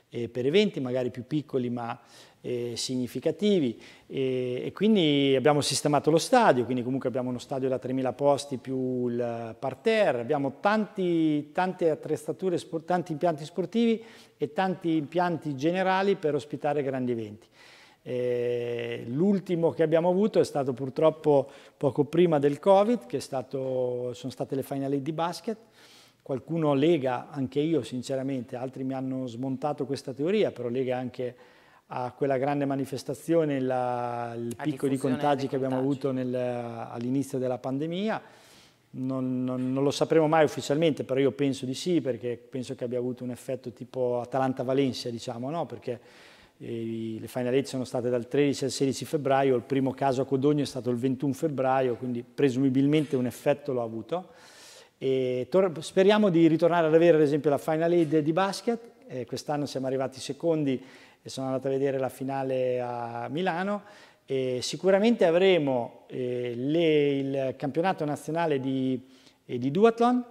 eh, per eventi, magari più piccoli, ma eh, significativi e, e, quindi abbiamo sistemato lo stadio, quindi comunque abbiamo uno stadio da 3.000 posti più il parterre, abbiamo tanti, tante attrezzature, tanti impianti sportivi e tanti impianti generali per ospitare grandi eventi. Eh, l'ultimo che abbiamo avuto è stato purtroppo poco prima del Covid, che stato, sono state le finali di basket, qualcuno lega, anche io sinceramente, altri mi hanno smontato questa teoria, però lega anche a quella grande manifestazione, la, il a picco di contagi che abbiamo contagi. avuto all'inizio della pandemia. Non, non, non, lo sapremo mai ufficialmente, però io penso di sì, perché penso che abbia avuto un effetto tipo Atalanta-Valencia, diciamo, no? perché eh, le final eight sono state dal 13 al 16 febbraio, il primo caso a Codogno è stato il 21 febbraio, quindi presumibilmente un effetto l'ha avuto. E speriamo di ritornare ad avere ad esempio la final eight di basket, eh, quest'anno siamo arrivati secondi e sono andato a vedere la finale a Milano. E sicuramente avremo eh, le, il campionato nazionale di, eh, di duathlon,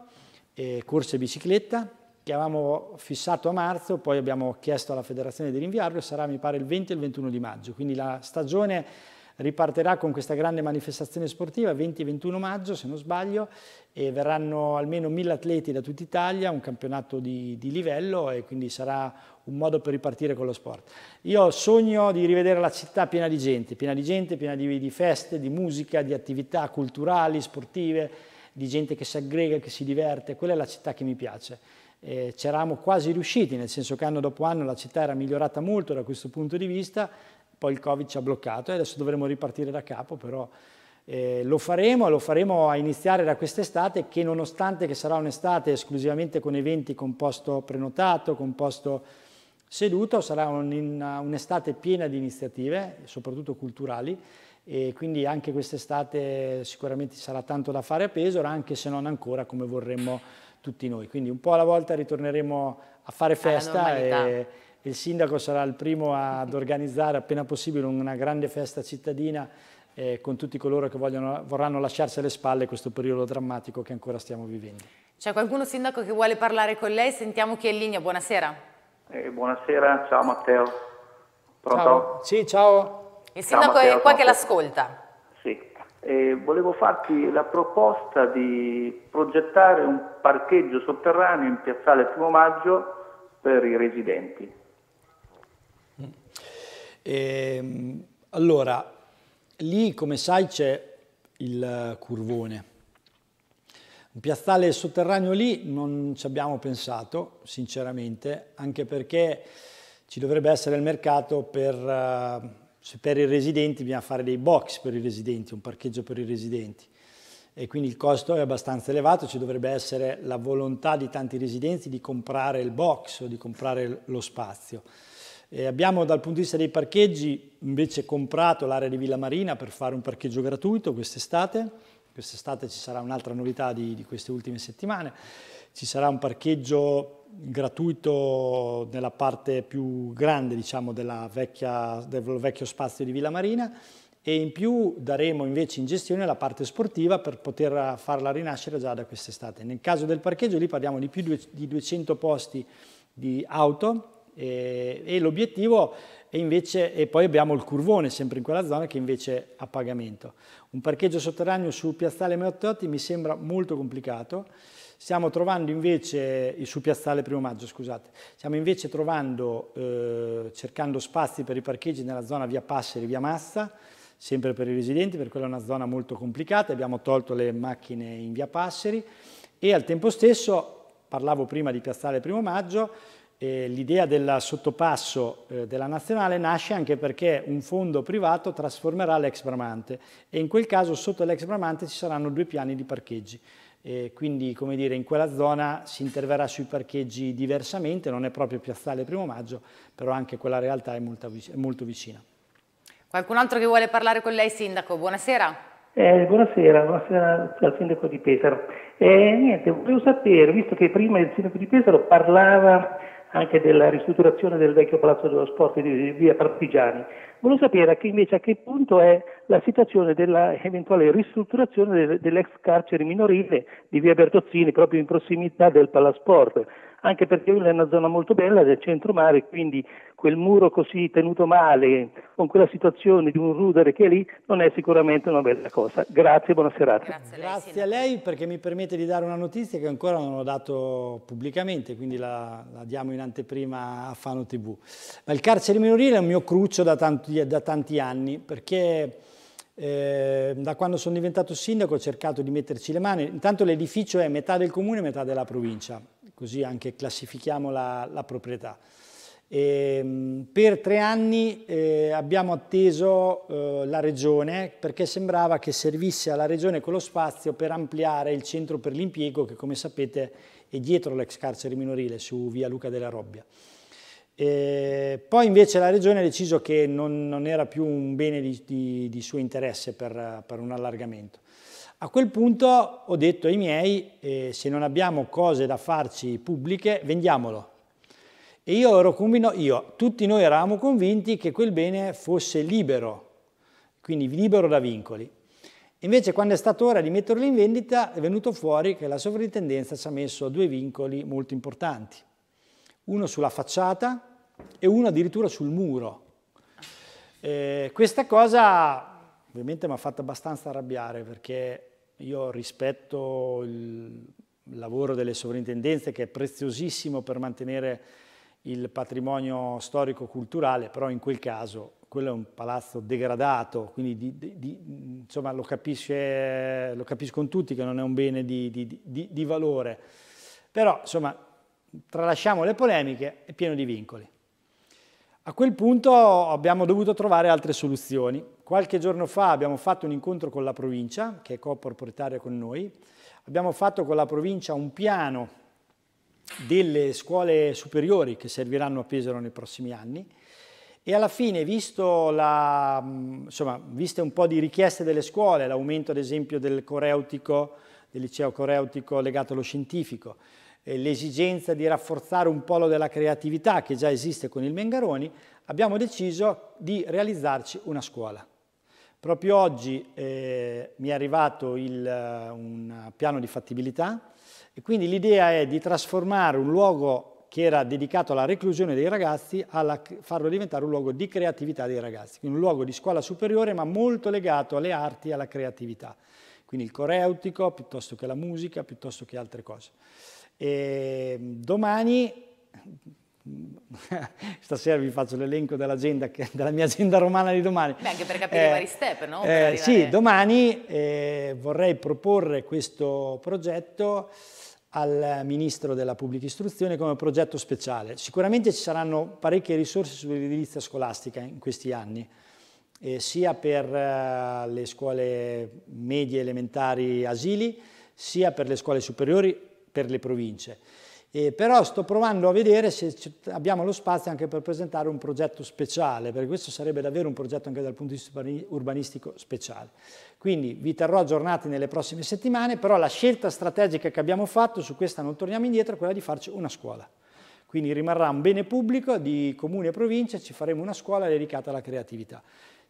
eh, corse bicicletta, che avevamo fissato a marzo, poi abbiamo chiesto alla federazione di rinviarlo, sarà mi pare il 20 e il 21 di maggio, quindi la stagione riparterà con questa grande manifestazione sportiva 20-21 maggio se non sbaglio e verranno almeno 1000 atleti da tutta Italia, un campionato di, di livello e quindi sarà un modo per ripartire con lo sport. Io sogno di rivedere la città piena di gente, piena di gente, piena di, di feste, di musica, di attività culturali, sportive, di gente che si aggrega, che si diverte, quella è la città che mi piace. Eh, C'eravamo quasi riusciti, nel senso che anno dopo anno la città era migliorata molto da questo punto di vista, poi il Covid ci ha bloccato e adesso dovremo ripartire da capo, però eh, lo faremo e lo faremo a iniziare da quest'estate che nonostante che sarà un'estate esclusivamente con eventi con posto prenotato, con posto seduto, sarà un'estate piena di iniziative, soprattutto culturali, e quindi anche quest'estate sicuramente sarà tanto da fare a Pesaro, anche se non ancora come vorremmo tutti noi. Quindi un po' alla volta ritorneremo a fare festa e, il sindaco sarà il primo ad organizzare appena possibile una grande festa cittadina eh, con tutti coloro che vogliono, vorranno lasciarsi alle spalle questo periodo drammatico che ancora stiamo vivendo. C'è qualcuno sindaco che vuole parlare con lei? Sentiamo chi è in linea, buonasera. Eh, buonasera, ciao Matteo. Pronto? Ciao. Sì, ciao. Il sindaco ciao, Matteo, è qua che l'ascolta. Sì, eh, volevo farti la proposta di progettare un parcheggio sotterraneo in piazzale Primo Maggio per i residenti. E, ehm, allora, lì come sai c'è il curvone. Un piazzale sotterraneo lì non ci abbiamo pensato, sinceramente, anche perché ci dovrebbe essere il mercato per, uh, per i residenti, bisogna fare dei box per i residenti, un parcheggio per i residenti. E quindi il costo è abbastanza elevato, ci dovrebbe essere la volontà di tanti residenti di comprare il box o di comprare lo spazio. E abbiamo dal punto di vista dei parcheggi invece comprato l'area di Villa Marina per fare un parcheggio gratuito quest'estate, quest'estate ci sarà un'altra novità di, di, queste ultime settimane, ci sarà un parcheggio gratuito nella parte più grande diciamo, vecchia, del vecchio spazio di Villa Marina e in più daremo invece in gestione la parte sportiva per poter farla rinascere già da quest'estate. Nel caso del parcheggio lì parliamo di più di 200 posti di auto e, e l'obiettivo è invece, e poi abbiamo il curvone sempre in quella zona che invece ha pagamento. Un parcheggio sotterraneo su Piazzale Meottotti mi sembra molto complicato, stiamo trovando invece, su Piazzale Primo Maggio scusate, stiamo invece trovando, eh, cercando spazi per i parcheggi nella zona via Passeri, via Massa, sempre per i residenti, per quella è una zona molto complicata, abbiamo tolto le macchine in via Passeri e al tempo stesso, parlavo prima di Piazzale Primo Maggio, eh, l'idea del sottopasso eh, della nazionale nasce anche perché un fondo privato trasformerà l'ex Bramante e in quel caso sotto l'ex Bramante ci saranno due piani di parcheggi. Eh, quindi come dire, in quella zona si interverrà sui parcheggi diversamente, non è proprio piazzale primo maggio, però anche quella realtà è molto, è molto vicina. Qualcun altro che vuole parlare con lei, Sindaco? Buonasera. Eh, buonasera, buonasera al Sindaco di Pesaro. Eh, niente, volevo sapere, visto che prima il Sindaco di Pesaro parlava anche della ristrutturazione del vecchio Palazzo dello Sport di via Partigiani. Volevo sapere che invece a che punto è la situazione dell'eventuale ristrutturazione dell'ex carcere minorile di via Bertozzini proprio in prossimità del Palasport anche perché quella è una zona molto bella del centro mare, quindi quel muro così tenuto male, con quella situazione di un rudere che è lì, non è sicuramente una bella cosa. Grazie, buona serata. Grazie a lei, Grazie a lei perché mi permette di dare una notizia che ancora non ho dato pubblicamente, quindi la, la diamo in anteprima a Fano TV. Ma il carcere minorile è un mio cruccio da tanti, da tanti anni, perché... Eh, da quando sono diventato sindaco ho cercato di metterci le mani. Intanto l'edificio è metà del comune e metà della provincia così anche classifichiamo la, la proprietà. E, ehm, per tre anni eh, abbiamo atteso eh, la Regione perché sembrava che servisse alla Regione quello spazio per ampliare il centro per l'impiego che come sapete è dietro l'ex carcere minorile su via Luca della Robbia. E eh, poi invece la Regione ha deciso che non, non era più un bene di, di, di suo interesse per, per un allargamento. A quel punto ho detto ai miei, eh, se non abbiamo cose da farci pubbliche, vendiamolo. E io ero convinto, io, tutti noi eravamo convinti che quel bene fosse libero, quindi libero da vincoli. Invece quando è stata ora di metterlo in vendita è venuto fuori che la sovrintendenza ci ha messo due vincoli molto importanti, uno sulla facciata e uno addirittura sul muro. Eh, questa cosa ovviamente mi ha fatto abbastanza arrabbiare perché io rispetto il lavoro delle sovrintendenze che è preziosissimo per mantenere il patrimonio storico-culturale, però in quel caso quello è un palazzo degradato, quindi di, di, insomma, lo, capisce, lo, capiscono tutti che non è un bene di, di valore. Però insomma, tralasciamo le polemiche, è pieno di vincoli. A quel punto abbiamo dovuto trovare altre soluzioni Qualche giorno fa abbiamo fatto un incontro con la provincia, che è co-proprietaria con noi. Abbiamo fatto con la provincia un piano delle scuole superiori che serviranno a Pesaro nei prossimi anni e alla fine, la, insomma, viste un po' di richieste delle scuole, l'aumento ad esempio del coreutico, del liceo coreutico legato allo scientifico, eh, l'esigenza di rafforzare un polo della creatività che già esiste con il Mengaroni, abbiamo deciso di realizzarci una scuola. Proprio oggi eh, mi è arrivato il, eh, un piano di fattibilità e quindi l'idea è di trasformare un luogo che era dedicato alla reclusione dei ragazzi a farlo diventare un luogo di creatività dei ragazzi, quindi un luogo di scuola superiore ma molto legato alle arti e alla creatività, quindi il coreutico piuttosto che la musica, piuttosto che altre cose. E ehm, domani Stasera vi faccio l'elenco dell'agenda, della mia agenda romana di domani. Beh, anche per capire eh, i vari step, no? Eh, sì, domani eh, vorrei proporre questo progetto al Ministro della Pubblica Istruzione come progetto speciale. Sicuramente ci saranno parecchie risorse sull'edilizia scolastica in questi anni, eh, sia per eh, le scuole medie, elementari, asili, sia per le scuole superiori, per le province. Eh, però sto provando a vedere se abbiamo lo spazio anche per presentare un progetto speciale, perché questo sarebbe davvero un progetto anche dal punto di vista urbanistico speciale. Quindi vi terrò aggiornati nelle prossime settimane, però la scelta strategica che abbiamo fatto, su questa non torniamo indietro, è quella di farci una scuola. Quindi rimarrà un bene pubblico di comune e provincia, ci faremo una scuola dedicata alla creatività.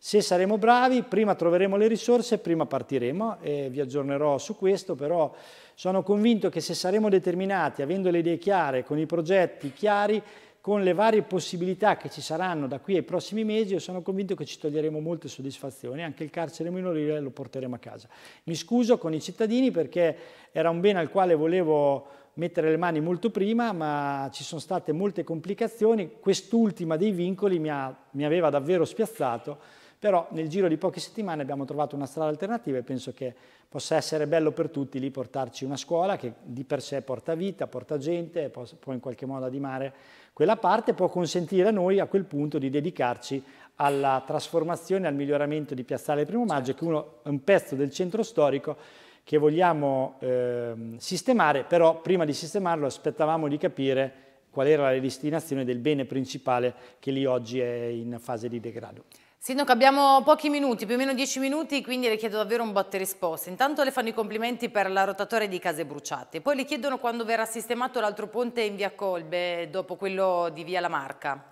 Se saremo bravi, prima troveremo le risorse, prima partiremo e vi aggiornerò su questo, però sono convinto che se saremo determinati, avendo le idee chiare, con i progetti chiari, con le varie possibilità che ci saranno da qui ai prossimi mesi, io sono convinto che ci toglieremo molte soddisfazioni, anche il carcere minorile lo porteremo a casa. Mi scuso con i cittadini perché era un bene al quale volevo mettere le mani molto prima, ma ci sono state molte complicazioni, quest'ultima dei vincoli mi, ha, mi aveva davvero spiazzato, però nel giro di poche settimane abbiamo trovato una strada alternativa e penso che possa essere bello per tutti lì portarci una scuola che di per sé porta vita, porta gente, può in qualche modo adimare quella parte, può consentire a noi a quel punto di dedicarci alla trasformazione, al miglioramento di Piazzale Primo Maggio, certo. che uno, è un pezzo del centro storico che vogliamo eh, sistemare, però prima di sistemarlo aspettavamo di capire qual era la destinazione del bene principale che lì oggi è in fase di degrado. Sindaco, abbiamo pochi minuti, più o meno dieci minuti, quindi le chiedo davvero un botte risposte. Intanto le fanno i complimenti per la rotatoria di case bruciate, poi le chiedono quando verrà sistemato l'altro ponte in via Colbe, dopo quello di via La Marca.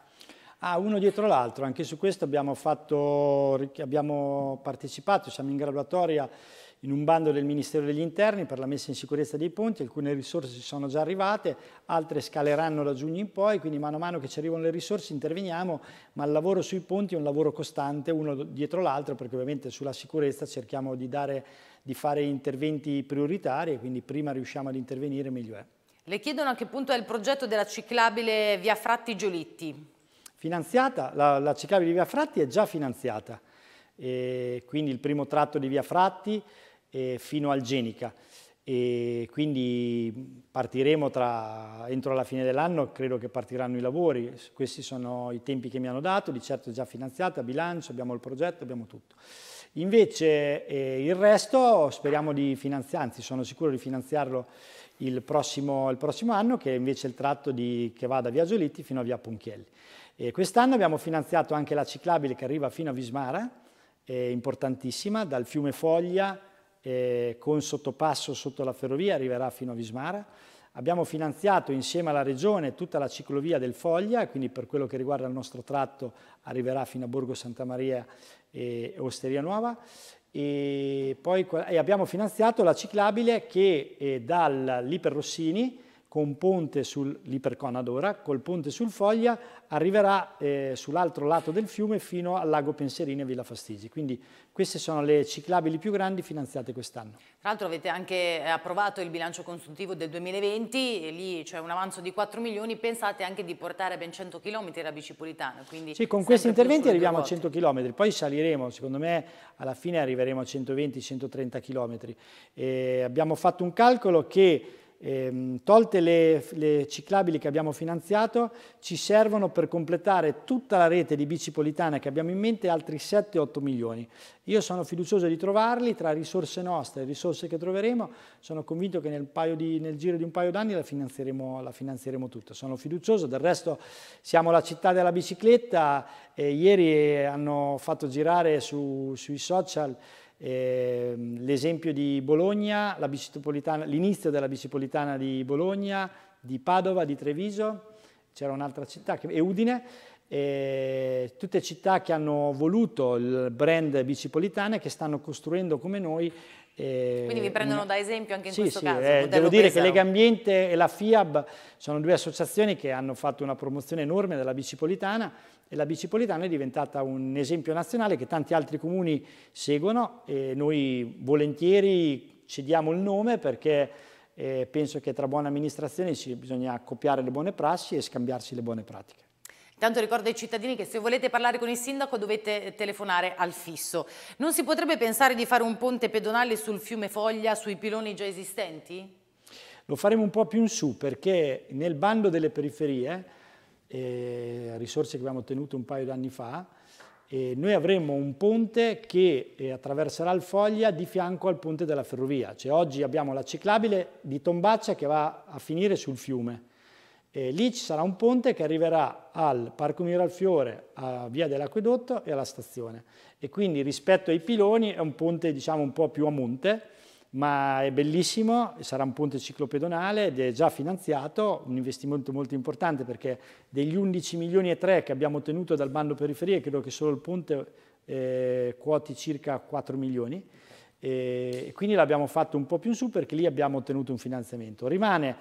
Ah, uno dietro l'altro, anche su questo abbiamo, fatto, abbiamo partecipato, siamo in graduatoria in un bando del Ministero degli Interni per la messa in sicurezza dei ponti, alcune risorse ci sono già arrivate, altre scaleranno da giugno in poi, quindi mano a mano che ci arrivano le risorse interveniamo, ma il lavoro sui ponti è un lavoro costante, uno dietro l'altro, perché ovviamente sulla sicurezza cerchiamo di, dare, di fare interventi prioritari e quindi prima riusciamo ad intervenire meglio è. Le chiedono a che punto è il progetto della ciclabile via Fratti Giolitti. Finanziata, la, la ciclabile via Fratti è già finanziata, e quindi il primo tratto di via Fratti, fino al Genica. E quindi partiremo tra, entro la fine dell'anno, credo che partiranno i lavori, questi sono i tempi che mi hanno dato, di certo già finanziata, bilancio, abbiamo il progetto, abbiamo tutto. Invece eh, il resto speriamo di finanziare, anzi sono sicuro di finanziarlo il prossimo, il prossimo anno, che è invece il tratto di, che va da Via Giolitti fino a Via Ponchielli. Quest'anno abbiamo finanziato anche la ciclabile che arriva fino a Vismara, eh, importantissima, dal fiume Foglia, eh, con sottopasso sotto la ferrovia, arriverà fino a Vismara. Abbiamo finanziato insieme alla Regione tutta la ciclovia del Foglia, quindi per quello che riguarda il nostro tratto arriverà fino a Borgo Santa Maria e Osteria Nuova. E poi e abbiamo finanziato la ciclabile che eh, dall'Iper Rossini con ponte sull'Iperconadora, col ponte sul Foglia, arriverà eh, sull'altro lato del fiume fino al lago Penserini e Villa Fastigi. Quindi queste sono le ciclabili più grandi finanziate quest'anno. Tra l'altro avete anche eh, approvato il bilancio consultivo del 2020, lì c'è un avanzo di 4 milioni, pensate anche di portare ben 100 km la bicipolitana. Sì, con questi interventi arriviamo a 100 km, poi saliremo, secondo me alla fine arriveremo a 120-130 km. E abbiamo fatto un calcolo che Ehm, tolte le, le, ciclabili che abbiamo finanziato, ci servono per completare tutta la rete di bicipolitana che abbiamo in mente altri 7-8 milioni. Io sono fiducioso di trovarli, tra risorse nostre e risorse che troveremo, sono convinto che nel, di, nel giro di un paio d'anni la finanzieremo, la finanzieremo tutta. Sono fiducioso, del resto siamo la città della bicicletta, e ieri hanno fatto girare su, sui social eh, l'esempio di Bologna, l'inizio della bicipolitana di Bologna, di Padova, di Treviso, c'era un'altra città, e Udine, eh, tutte città che hanno voluto il brand bicipolitana e che stanno costruendo come noi eh, Quindi vi prendono da esempio anche in sì, questo sì, caso. Eh, devo dire pesaro. che Legambiente e la FIAB sono due associazioni che hanno fatto una promozione enorme della bicipolitana e la bicipolitana è diventata un esempio nazionale che tanti altri comuni seguono e noi volentieri cediamo il nome perché eh, penso che tra buona amministrazione bisogna copiare le buone prassi e scambiarsi le buone pratiche. Intanto ricordo ai cittadini che se volete parlare con il sindaco dovete eh, telefonare al fisso. Non si potrebbe pensare di fare un ponte pedonale sul fiume Foglia sui piloni già esistenti? Lo faremo un po' più in su perché nel bando delle periferie eh, risorse che abbiamo ottenuto un paio di anni fa, eh, noi avremo un ponte che eh, attraverserà il Foglia di fianco al ponte della ferrovia. Cioè, oggi abbiamo la ciclabile di Tombaccia che va a finire sul fiume. lì ci sarà un ponte che arriverà al Parco Miralfiore, a Via dell'Acquedotto e alla stazione. E quindi rispetto ai piloni è un ponte diciamo, un po' più a monte, ma è bellissimo, sarà un ponte ciclopedonale ed è già finanziato, un investimento molto importante perché degli 11 milioni e 3 che abbiamo ottenuto dal bando periferie, credo che solo il ponte eh, quoti circa 4 milioni, e quindi l'abbiamo fatto un po' più in su perché lì abbiamo ottenuto un finanziamento. Rimane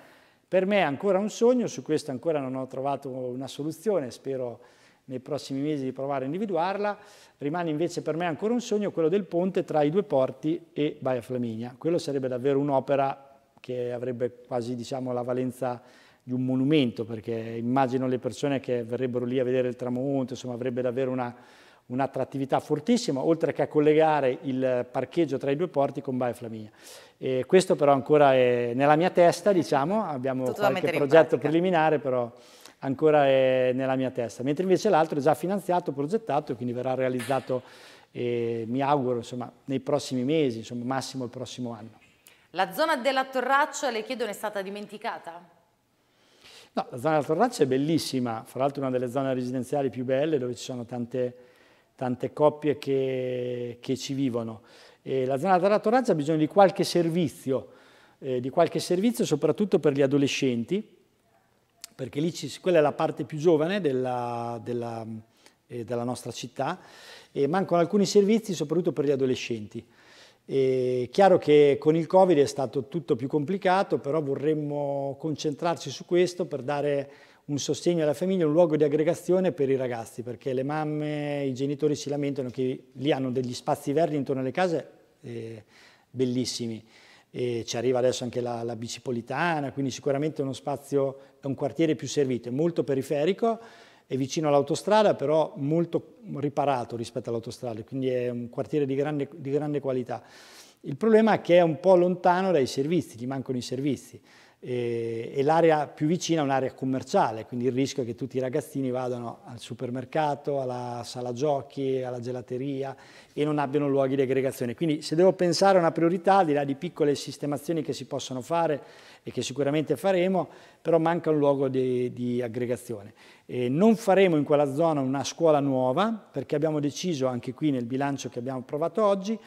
per me ancora un sogno, su questo ancora non ho trovato una soluzione, spero nei prossimi mesi di provare a individuarla, rimane invece per me ancora un sogno quello del ponte tra i due porti e Baia Flaminia. Quello sarebbe davvero un'opera che avrebbe quasi diciamo, la valenza di un monumento, perché immagino le persone che verrebbero lì a vedere il tramonto, insomma avrebbe davvero un'attrattività fortissima, oltre che a collegare il parcheggio tra i due porti con Baia Flaminia. E questo però ancora è nella mia testa, diciamo, abbiamo Tutto qualche progetto preliminare, però ancora è eh, nella mia testa, mentre invece l'altro è già finanziato, progettato e quindi verrà realizzato, eh, mi auguro, insomma, nei prossimi mesi, insomma, massimo il prossimo anno. La zona della Torraccia, le chiedono, è stata dimenticata? No, la zona della Torraccia è bellissima, fra l'altro una delle zone residenziali più belle dove ci sono tante, tante coppie che, che, ci vivono. E la zona della Torraccia ha bisogno di qualche servizio, eh, di qualche servizio soprattutto per gli adolescenti, perché lì ci, quella è la parte più giovane della, della, eh, della nostra città, e mancano alcuni servizi soprattutto per gli adolescenti. È chiaro che con il Covid è stato tutto più complicato, però vorremmo concentrarci su questo per dare un sostegno alla famiglia, un luogo di aggregazione per i ragazzi, perché le mamme, i genitori si lamentano che lì hanno degli spazi verdi intorno alle case eh, bellissimi e ci arriva adesso anche la, la bicipolitana, quindi sicuramente è uno spazio, è un quartiere più servito, è molto periferico, è vicino all'autostrada, però molto riparato rispetto all'autostrada, quindi è un quartiere di grande, di grande qualità. Il problema è che è un po' lontano dai servizi, gli mancano i servizi e, l'area più vicina è un'area commerciale, quindi il rischio è che tutti i ragazzini vadano al supermercato, alla sala giochi, alla gelateria e non abbiano luoghi di aggregazione. Quindi se devo pensare a una priorità, al di là di piccole sistemazioni che si possono fare e che sicuramente faremo, però manca un luogo di, di aggregazione. E non faremo in quella zona una scuola nuova, perché abbiamo deciso anche qui nel bilancio che abbiamo approvato oggi,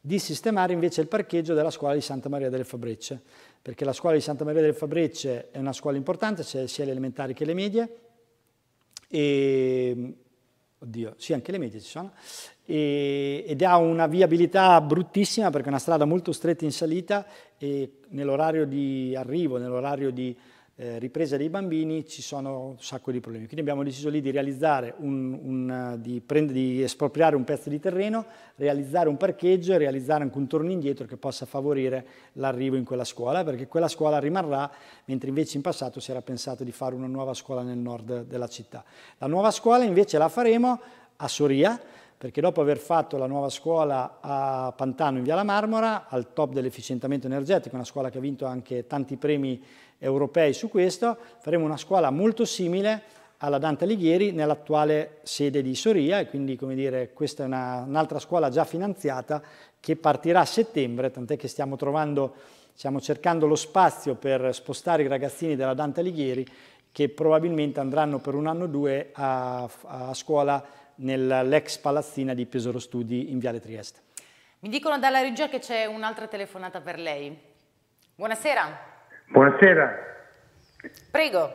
di sistemare invece il parcheggio della scuola di Santa Maria delle Fabrecce perché la scuola di Santa Maria delle Fabrecce è una scuola importante, c'è sia le elementari che le medie, e, oddio, sì anche le medie ci sono, e, ed ha una viabilità bruttissima perché è una strada molto stretta in salita e nell'orario di arrivo, nell'orario di eh, ripresa dei bambini ci sono un sacco di problemi. Quindi abbiamo deciso lì di, un, un, eh, di, prendere, di espropriare un pezzo di terreno, realizzare un parcheggio e realizzare anche un torno indietro che possa favorire l'arrivo in quella scuola, perché quella scuola rimarrà, mentre invece in passato si era pensato di fare una nuova scuola nel nord della città. La nuova scuola invece la faremo a Soria, perché dopo aver fatto la nuova scuola a Pantano in Via la Marmora, al top dell'efficientamento energetico, una scuola che ha vinto anche tanti premi europei su questo, faremo una scuola molto simile alla Dante Alighieri nell'attuale sede di Soria e quindi come dire questa è un'altra scuola già finanziata che partirà a settembre, tant'è che stiamo trovando, stiamo cercando lo spazio per spostare i ragazzini della Dante Alighieri che probabilmente andranno per un anno o due a, a scuola nell'ex palazzina di Pesaro Studi in Viale Trieste. Mi dicono dalla regia che c'è un'altra telefonata per lei. Buonasera. Buonasera. Prego.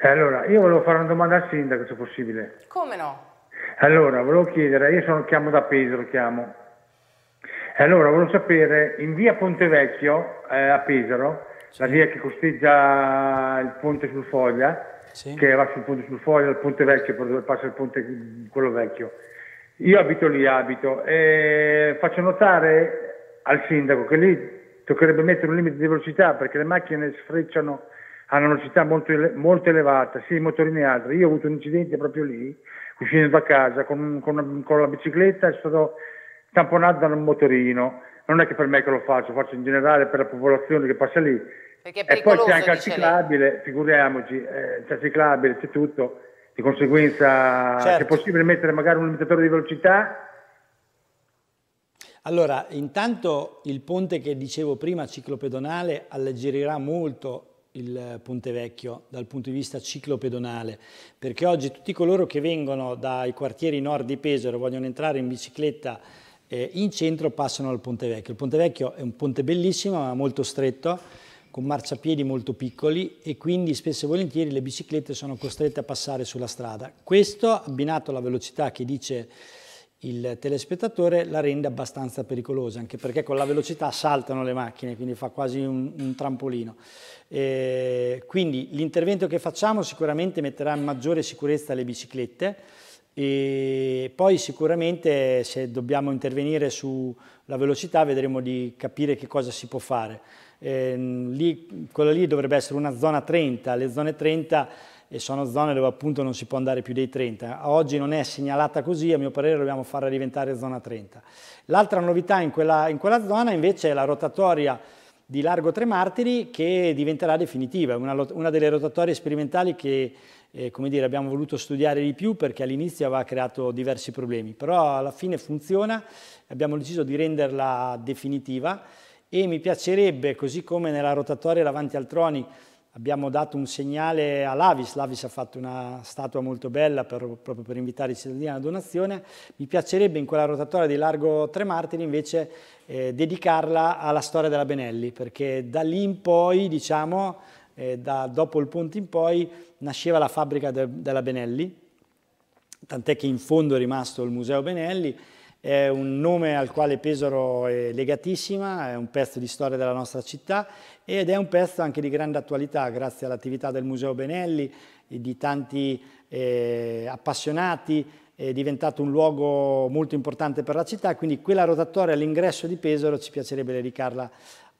Eh, allora, io volevo fare una domanda al sindaco, se possibile. Come no? Allora, volevo chiedere, io sono, chiamo da Pesaro, chiamo. Allora, volevo sapere, in via Pontevecchio, eh, a Pesaro, sì. la via che costeggia il ponte sul Foglia, sì. che va sul ponte sul Foglia, il ponte vecchio, per dove passa il ponte quello vecchio. Io abito lì, abito, e faccio notare al sindaco che lì toccherebbe mettere un limite di velocità perché le macchine sfrecciano a una velocità molto, molto elevata, sia i motorini che altri. Io ho avuto un incidente proprio lì, uscendo da casa con, con, con la bicicletta e stato tamponato da un motorino. Non è che per me che lo faccio, lo faccio in generale per la popolazione che passa lì. E poi c'è anche il ciclabile, lei. figuriamoci, eh, c'è il ciclabile, c'è tutto. Di conseguenza certo. è possibile mettere magari un limitatore di velocità allora, intanto il ponte che dicevo prima, ciclopedonale, alleggerirà molto il Ponte Vecchio dal punto di vista ciclopedonale, perché oggi tutti coloro che vengono dai quartieri nord di Pesaro e vogliono entrare in bicicletta eh, in centro passano al Ponte Vecchio. Il Ponte Vecchio è un ponte bellissimo ma molto stretto, con marciapiedi molto piccoli e quindi spesso e volentieri le biciclette sono costrette a passare sulla strada. Questo abbinato alla velocità che dice il telespettatore la rende abbastanza pericolosa, anche perché con la velocità saltano le macchine, quindi fa quasi un, un trampolino. Eh, quindi l'intervento che facciamo sicuramente metterà in maggiore sicurezza le biciclette e poi sicuramente se dobbiamo intervenire sulla velocità vedremo di capire che cosa si può fare. Eh, lì, quella lì dovrebbe essere una zona 30, le zone 30 e sono zone dove appunto non si può andare più dei 30. oggi non è segnalata così, a mio parere dobbiamo farla diventare zona 30. L'altra novità in quella, in quella zona invece è la rotatoria di Largo Tre Martiri che diventerà definitiva, una, una delle rotatorie sperimentali che eh, dire, abbiamo voluto studiare di più perché all'inizio aveva creato diversi problemi, però alla fine funziona, abbiamo deciso di renderla definitiva e mi piacerebbe, così come nella rotatoria davanti al Troni, abbiamo dato un segnale all'Avis, l'Avis ha fatto una statua molto bella per, proprio per invitare i cittadini alla donazione, mi piacerebbe in quella rotatoria di Largo Tre Martiri invece eh, dedicarla alla storia della Benelli, perché da lì in poi, diciamo, eh, da, dopo il ponte in poi, nasceva la fabbrica de, della Benelli, tant'è che in fondo è rimasto il Museo Benelli, è un nome al quale Pesaro è legatissima, è un pezzo di storia della nostra città ed è un pezzo anche di grande attualità grazie all'attività del Museo Benelli e di tanti eh, appassionati è diventato un luogo molto importante per la città, quindi quella rotatoria all'ingresso di Pesaro ci piacerebbe dedicarla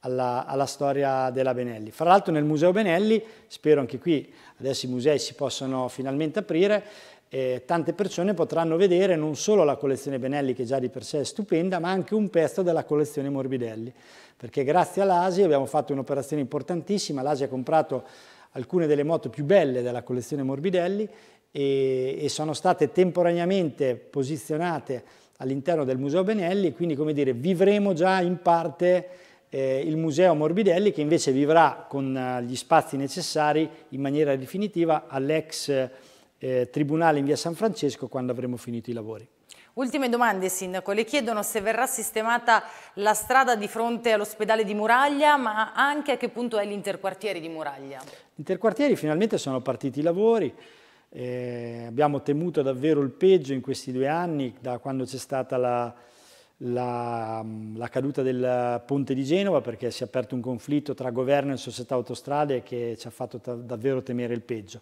alla, alla storia della Benelli. Fra l'altro nel Museo Benelli, spero anche qui, adesso i musei si possono finalmente aprire, eh, tante persone potranno vedere non solo la collezione Benelli che già di per sé è stupenda, ma anche un pezzo della collezione Morbidelli, perché grazie all'Asia abbiamo fatto un'operazione importantissima, l'Asia ha comprato alcune delle moto più belle della collezione Morbidelli e, e sono state temporaneamente posizionate all'interno del Museo Benelli, quindi come dire vivremo già in parte eh, il Museo Morbidelli che invece vivrà con eh, gli spazi necessari in maniera definitiva all'ex eh, Tribunale in via San Francesco quando avremo finito i lavori. Ultime domande, Sindaco. Le chiedono se verrà sistemata la strada di fronte all'ospedale di Muraglia, ma anche a che punto è l'interquartiere di Muraglia. Interquartieri finalmente sono partiti i lavori. Eh, abbiamo temuto davvero il peggio in questi due anni, da quando c'è stata la, la, la, caduta del ponte di Genova, perché si è aperto un conflitto tra governo e società autostrade che ci ha fatto davvero temere il peggio.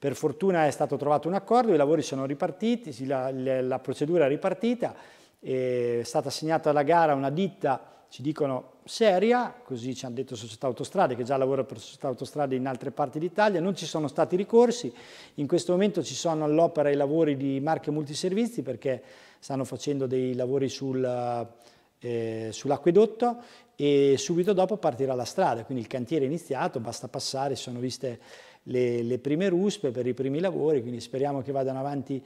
Per fortuna è stato trovato un accordo, i lavori sono ripartiti, la, la procedura è ripartita, è stata assegnata alla gara una ditta ci dicono seria, così ci hanno detto società autostrade che già lavora per società autostrade in altre parti d'Italia, non ci sono stati ricorsi, in questo momento ci sono all'opera i lavori di marche multiservizi perché stanno facendo dei lavori sul, eh, sull'acquedotto e subito dopo partirà la strada, quindi il cantiere è iniziato, basta passare, sono viste le, le prime ruspe per i primi lavori, quindi speriamo che vadano avanti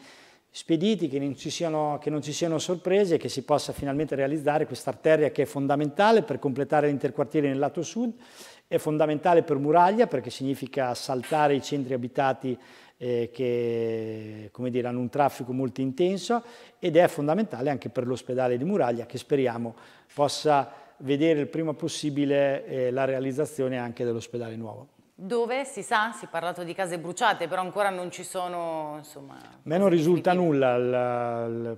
spediti, che non ci siano, che non ci siano sorprese e che si possa finalmente realizzare questa arteria che è fondamentale per completare l'interquartiere nel lato sud, è fondamentale per Muraglia perché significa saltare i centri abitati eh, che dire, hanno un traffico molto intenso ed è fondamentale anche per l'ospedale di Muraglia che speriamo possa vedere il prima possibile eh, la realizzazione anche dell'ospedale nuovo dove si sa, si è parlato di case bruciate, però ancora non ci sono... Insomma, A me non risulta nulla,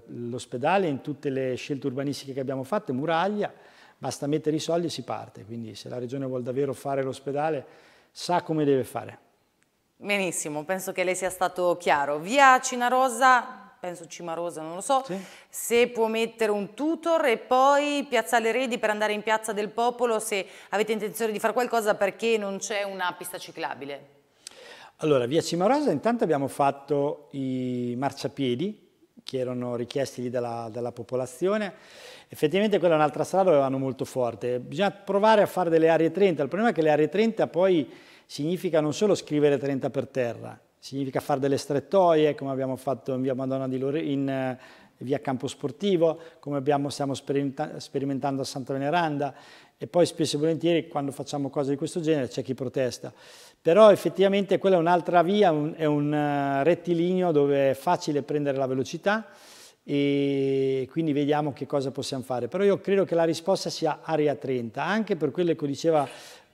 l'ospedale in tutte le scelte urbanistiche che abbiamo fatto, muraglia, basta mettere i soldi e si parte, quindi se la Regione vuole davvero fare l'ospedale sa come deve fare. Benissimo, penso che lei sia stato chiaro. Via Cinarosa penso Cimarosa, non lo so, sì. se può mettere un tutor e poi piazzare Redi per andare in Piazza del Popolo se avete intenzione di fare qualcosa perché non c'è una pista ciclabile. Allora, via Cimarosa intanto abbiamo fatto i marciapiedi che erano richiesti dalla, dalla popolazione. Effettivamente quella è un'altra strada dove vanno molto forte. Bisogna provare a fare delle aree 30. Il problema è che le aree 30 poi significa non solo scrivere 30 per terra, significa fare delle strettoie, come abbiamo fatto in via Madonna di Lore, in eh, via Campo Sportivo, come abbiamo, stiamo sperimenta sperimentando a Santa Veneranda e poi spesso e volentieri quando facciamo cose di questo genere c'è chi protesta. Però effettivamente quella è un'altra via, un, è un eh, rettilineo dove è facile prendere la velocità e quindi vediamo che cosa possiamo fare. Però io credo che la risposta sia aria 30, anche per quello che diceva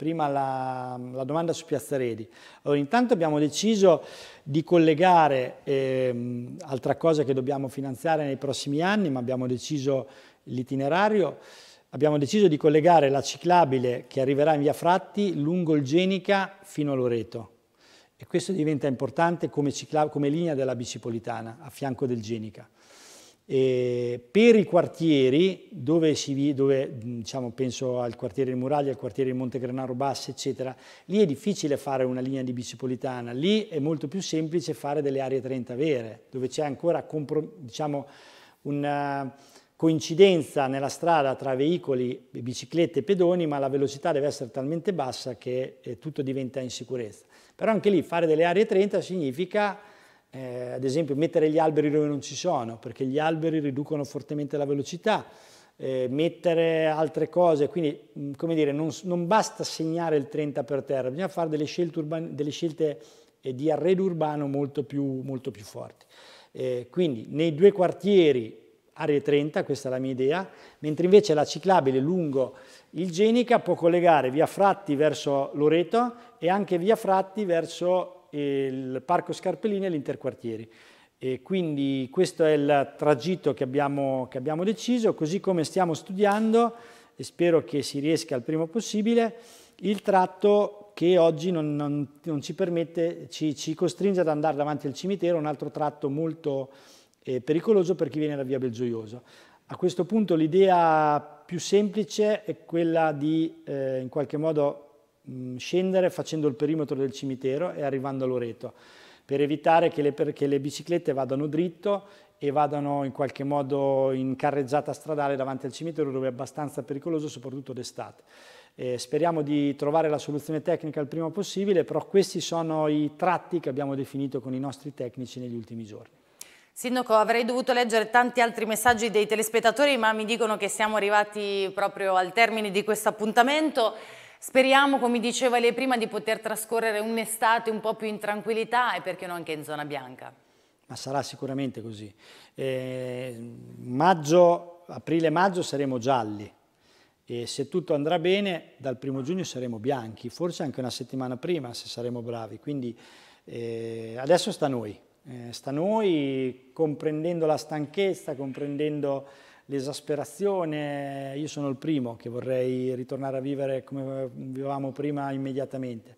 prima la, la domanda su Piazzaredi. Allora, intanto abbiamo deciso di collegare, ehm, altra cosa che dobbiamo finanziare nei prossimi anni, ma abbiamo deciso l'itinerario, abbiamo deciso di collegare la ciclabile che arriverà in via Fratti lungo il Genica fino a Loreto. E questo diventa importante come, come linea della bicipolitana a fianco del Genica. E per i quartieri, dove, si, dove diciamo, penso al quartiere di Muraglia, al quartiere di Montegranaro Basse, eccetera, lì è difficile fare una linea di bicipolitana, lì è molto più semplice fare delle aree 30 vere, dove c'è ancora diciamo, una coincidenza nella strada tra veicoli, biciclette e pedoni, ma la velocità deve essere talmente bassa che eh, tutto diventa insicurezza. Però anche lì fare delle aree 30 significa eh, ad esempio mettere gli alberi dove non ci sono, perché gli alberi riducono fortemente la velocità, eh, mettere altre cose, quindi come dire, non, non, basta segnare il 30 per terra, bisogna fare delle scelte, urbane, delle scelte eh, di arredo urbano molto più, molto più forti. Eh, quindi nei due quartieri aree 30, questa è la mia idea, mentre invece la ciclabile lungo il Genica può collegare via Fratti verso Loreto e anche via Fratti verso il Parco Scarpellini e l'Interquartieri. E quindi questo è il tragitto che abbiamo, che abbiamo deciso, così come stiamo studiando, e spero che si riesca il primo possibile, il tratto che oggi non, non, non ci permette, ci, ci, costringe ad andare davanti al cimitero, un altro tratto molto eh, pericoloso per chi viene da via Belgioioso. A questo punto l'idea più semplice è quella di eh, in qualche modo Mm, scendere facendo il perimetro del cimitero e arrivando all'Oreto, per evitare che le, che le biciclette vadano dritto e vadano in qualche modo in carreggiata stradale davanti al cimitero dove è abbastanza pericoloso, soprattutto d'estate. Eh, speriamo di trovare la soluzione tecnica il prima possibile, però questi sono i tratti che abbiamo definito con i nostri tecnici negli ultimi giorni. Sindaco, avrei dovuto leggere tanti altri messaggi dei telespettatori, ma mi dicono che siamo arrivati proprio al termine di questo appuntamento. Speriamo, come diceva lei prima, di poter trascorrere un'estate un po' più in tranquillità e perché no anche in zona bianca. Ma sarà sicuramente così. Eh, maggio, aprile-maggio saremo gialli e se tutto andrà bene dal primo giugno saremo bianchi, forse anche una settimana prima se saremo bravi. Quindi eh, adesso sta a noi, eh, sta a noi comprendendo la stanchezza, comprendendo l'esasperazione, io sono il primo che vorrei ritornare a vivere come vivevamo prima immediatamente.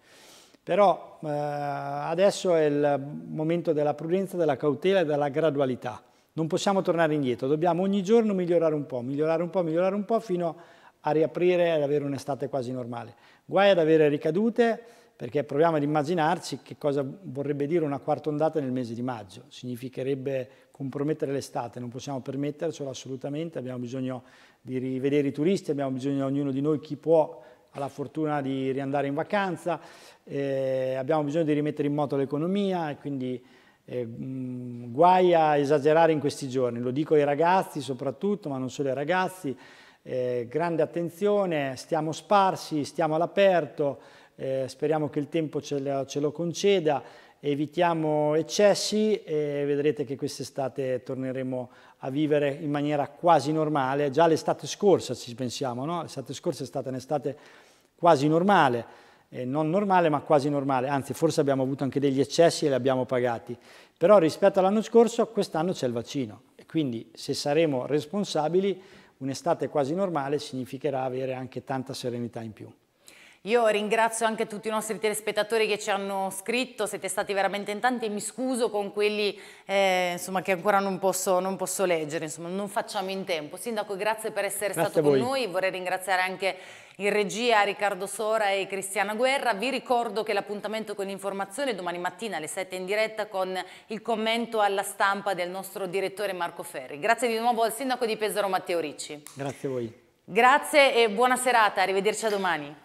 Però eh, adesso è il momento della prudenza, della cautela e della gradualità. Non possiamo tornare indietro, dobbiamo ogni giorno migliorare un po', migliorare un po', migliorare un po' fino a riaprire e ad avere un'estate quasi normale. Guai ad avere ricadute perché proviamo ad immaginarci che cosa vorrebbe dire una quarta ondata nel mese di maggio. Significherebbe compromettere l'estate, non possiamo permettercelo assolutamente, abbiamo bisogno di rivedere i turisti, abbiamo bisogno di ognuno di noi chi può ha la fortuna di riandare in vacanza, eh, abbiamo bisogno di rimettere in moto l'economia e quindi eh, mh, mm, guai a esagerare in questi giorni, lo dico ai ragazzi soprattutto, ma non solo ai ragazzi, eh, grande attenzione, stiamo sparsi, stiamo all'aperto, eh, speriamo che il tempo ce lo, ce lo conceda, evitiamo eccessi e vedrete che quest'estate torneremo a vivere in maniera quasi normale, già l'estate scorsa ci pensiamo, no? l'estate scorsa è stata un'estate quasi normale, eh, non normale ma quasi normale, anzi forse abbiamo avuto anche degli eccessi e li abbiamo pagati, però rispetto all'anno scorso quest'anno c'è il vaccino e quindi se saremo responsabili un'estate quasi normale significherà avere anche tanta serenità in più. Io ringrazio anche tutti i nostri telespettatori che ci hanno scritto, siete stati veramente in tanti e mi scuso con quelli eh, insomma, che ancora non posso, non posso leggere, insomma, non facciamo in tempo. Sindaco, grazie per essere grazie stato con noi, vorrei ringraziare anche in regia Riccardo Sora e Cristiana Guerra. Vi ricordo che l'appuntamento con l'informazione è domani mattina alle 7 in diretta con il commento alla stampa del nostro direttore Marco Ferri. Grazie di nuovo al sindaco di Pesaro Matteo Ricci. Grazie a voi. Grazie e buona serata, arrivederci a domani.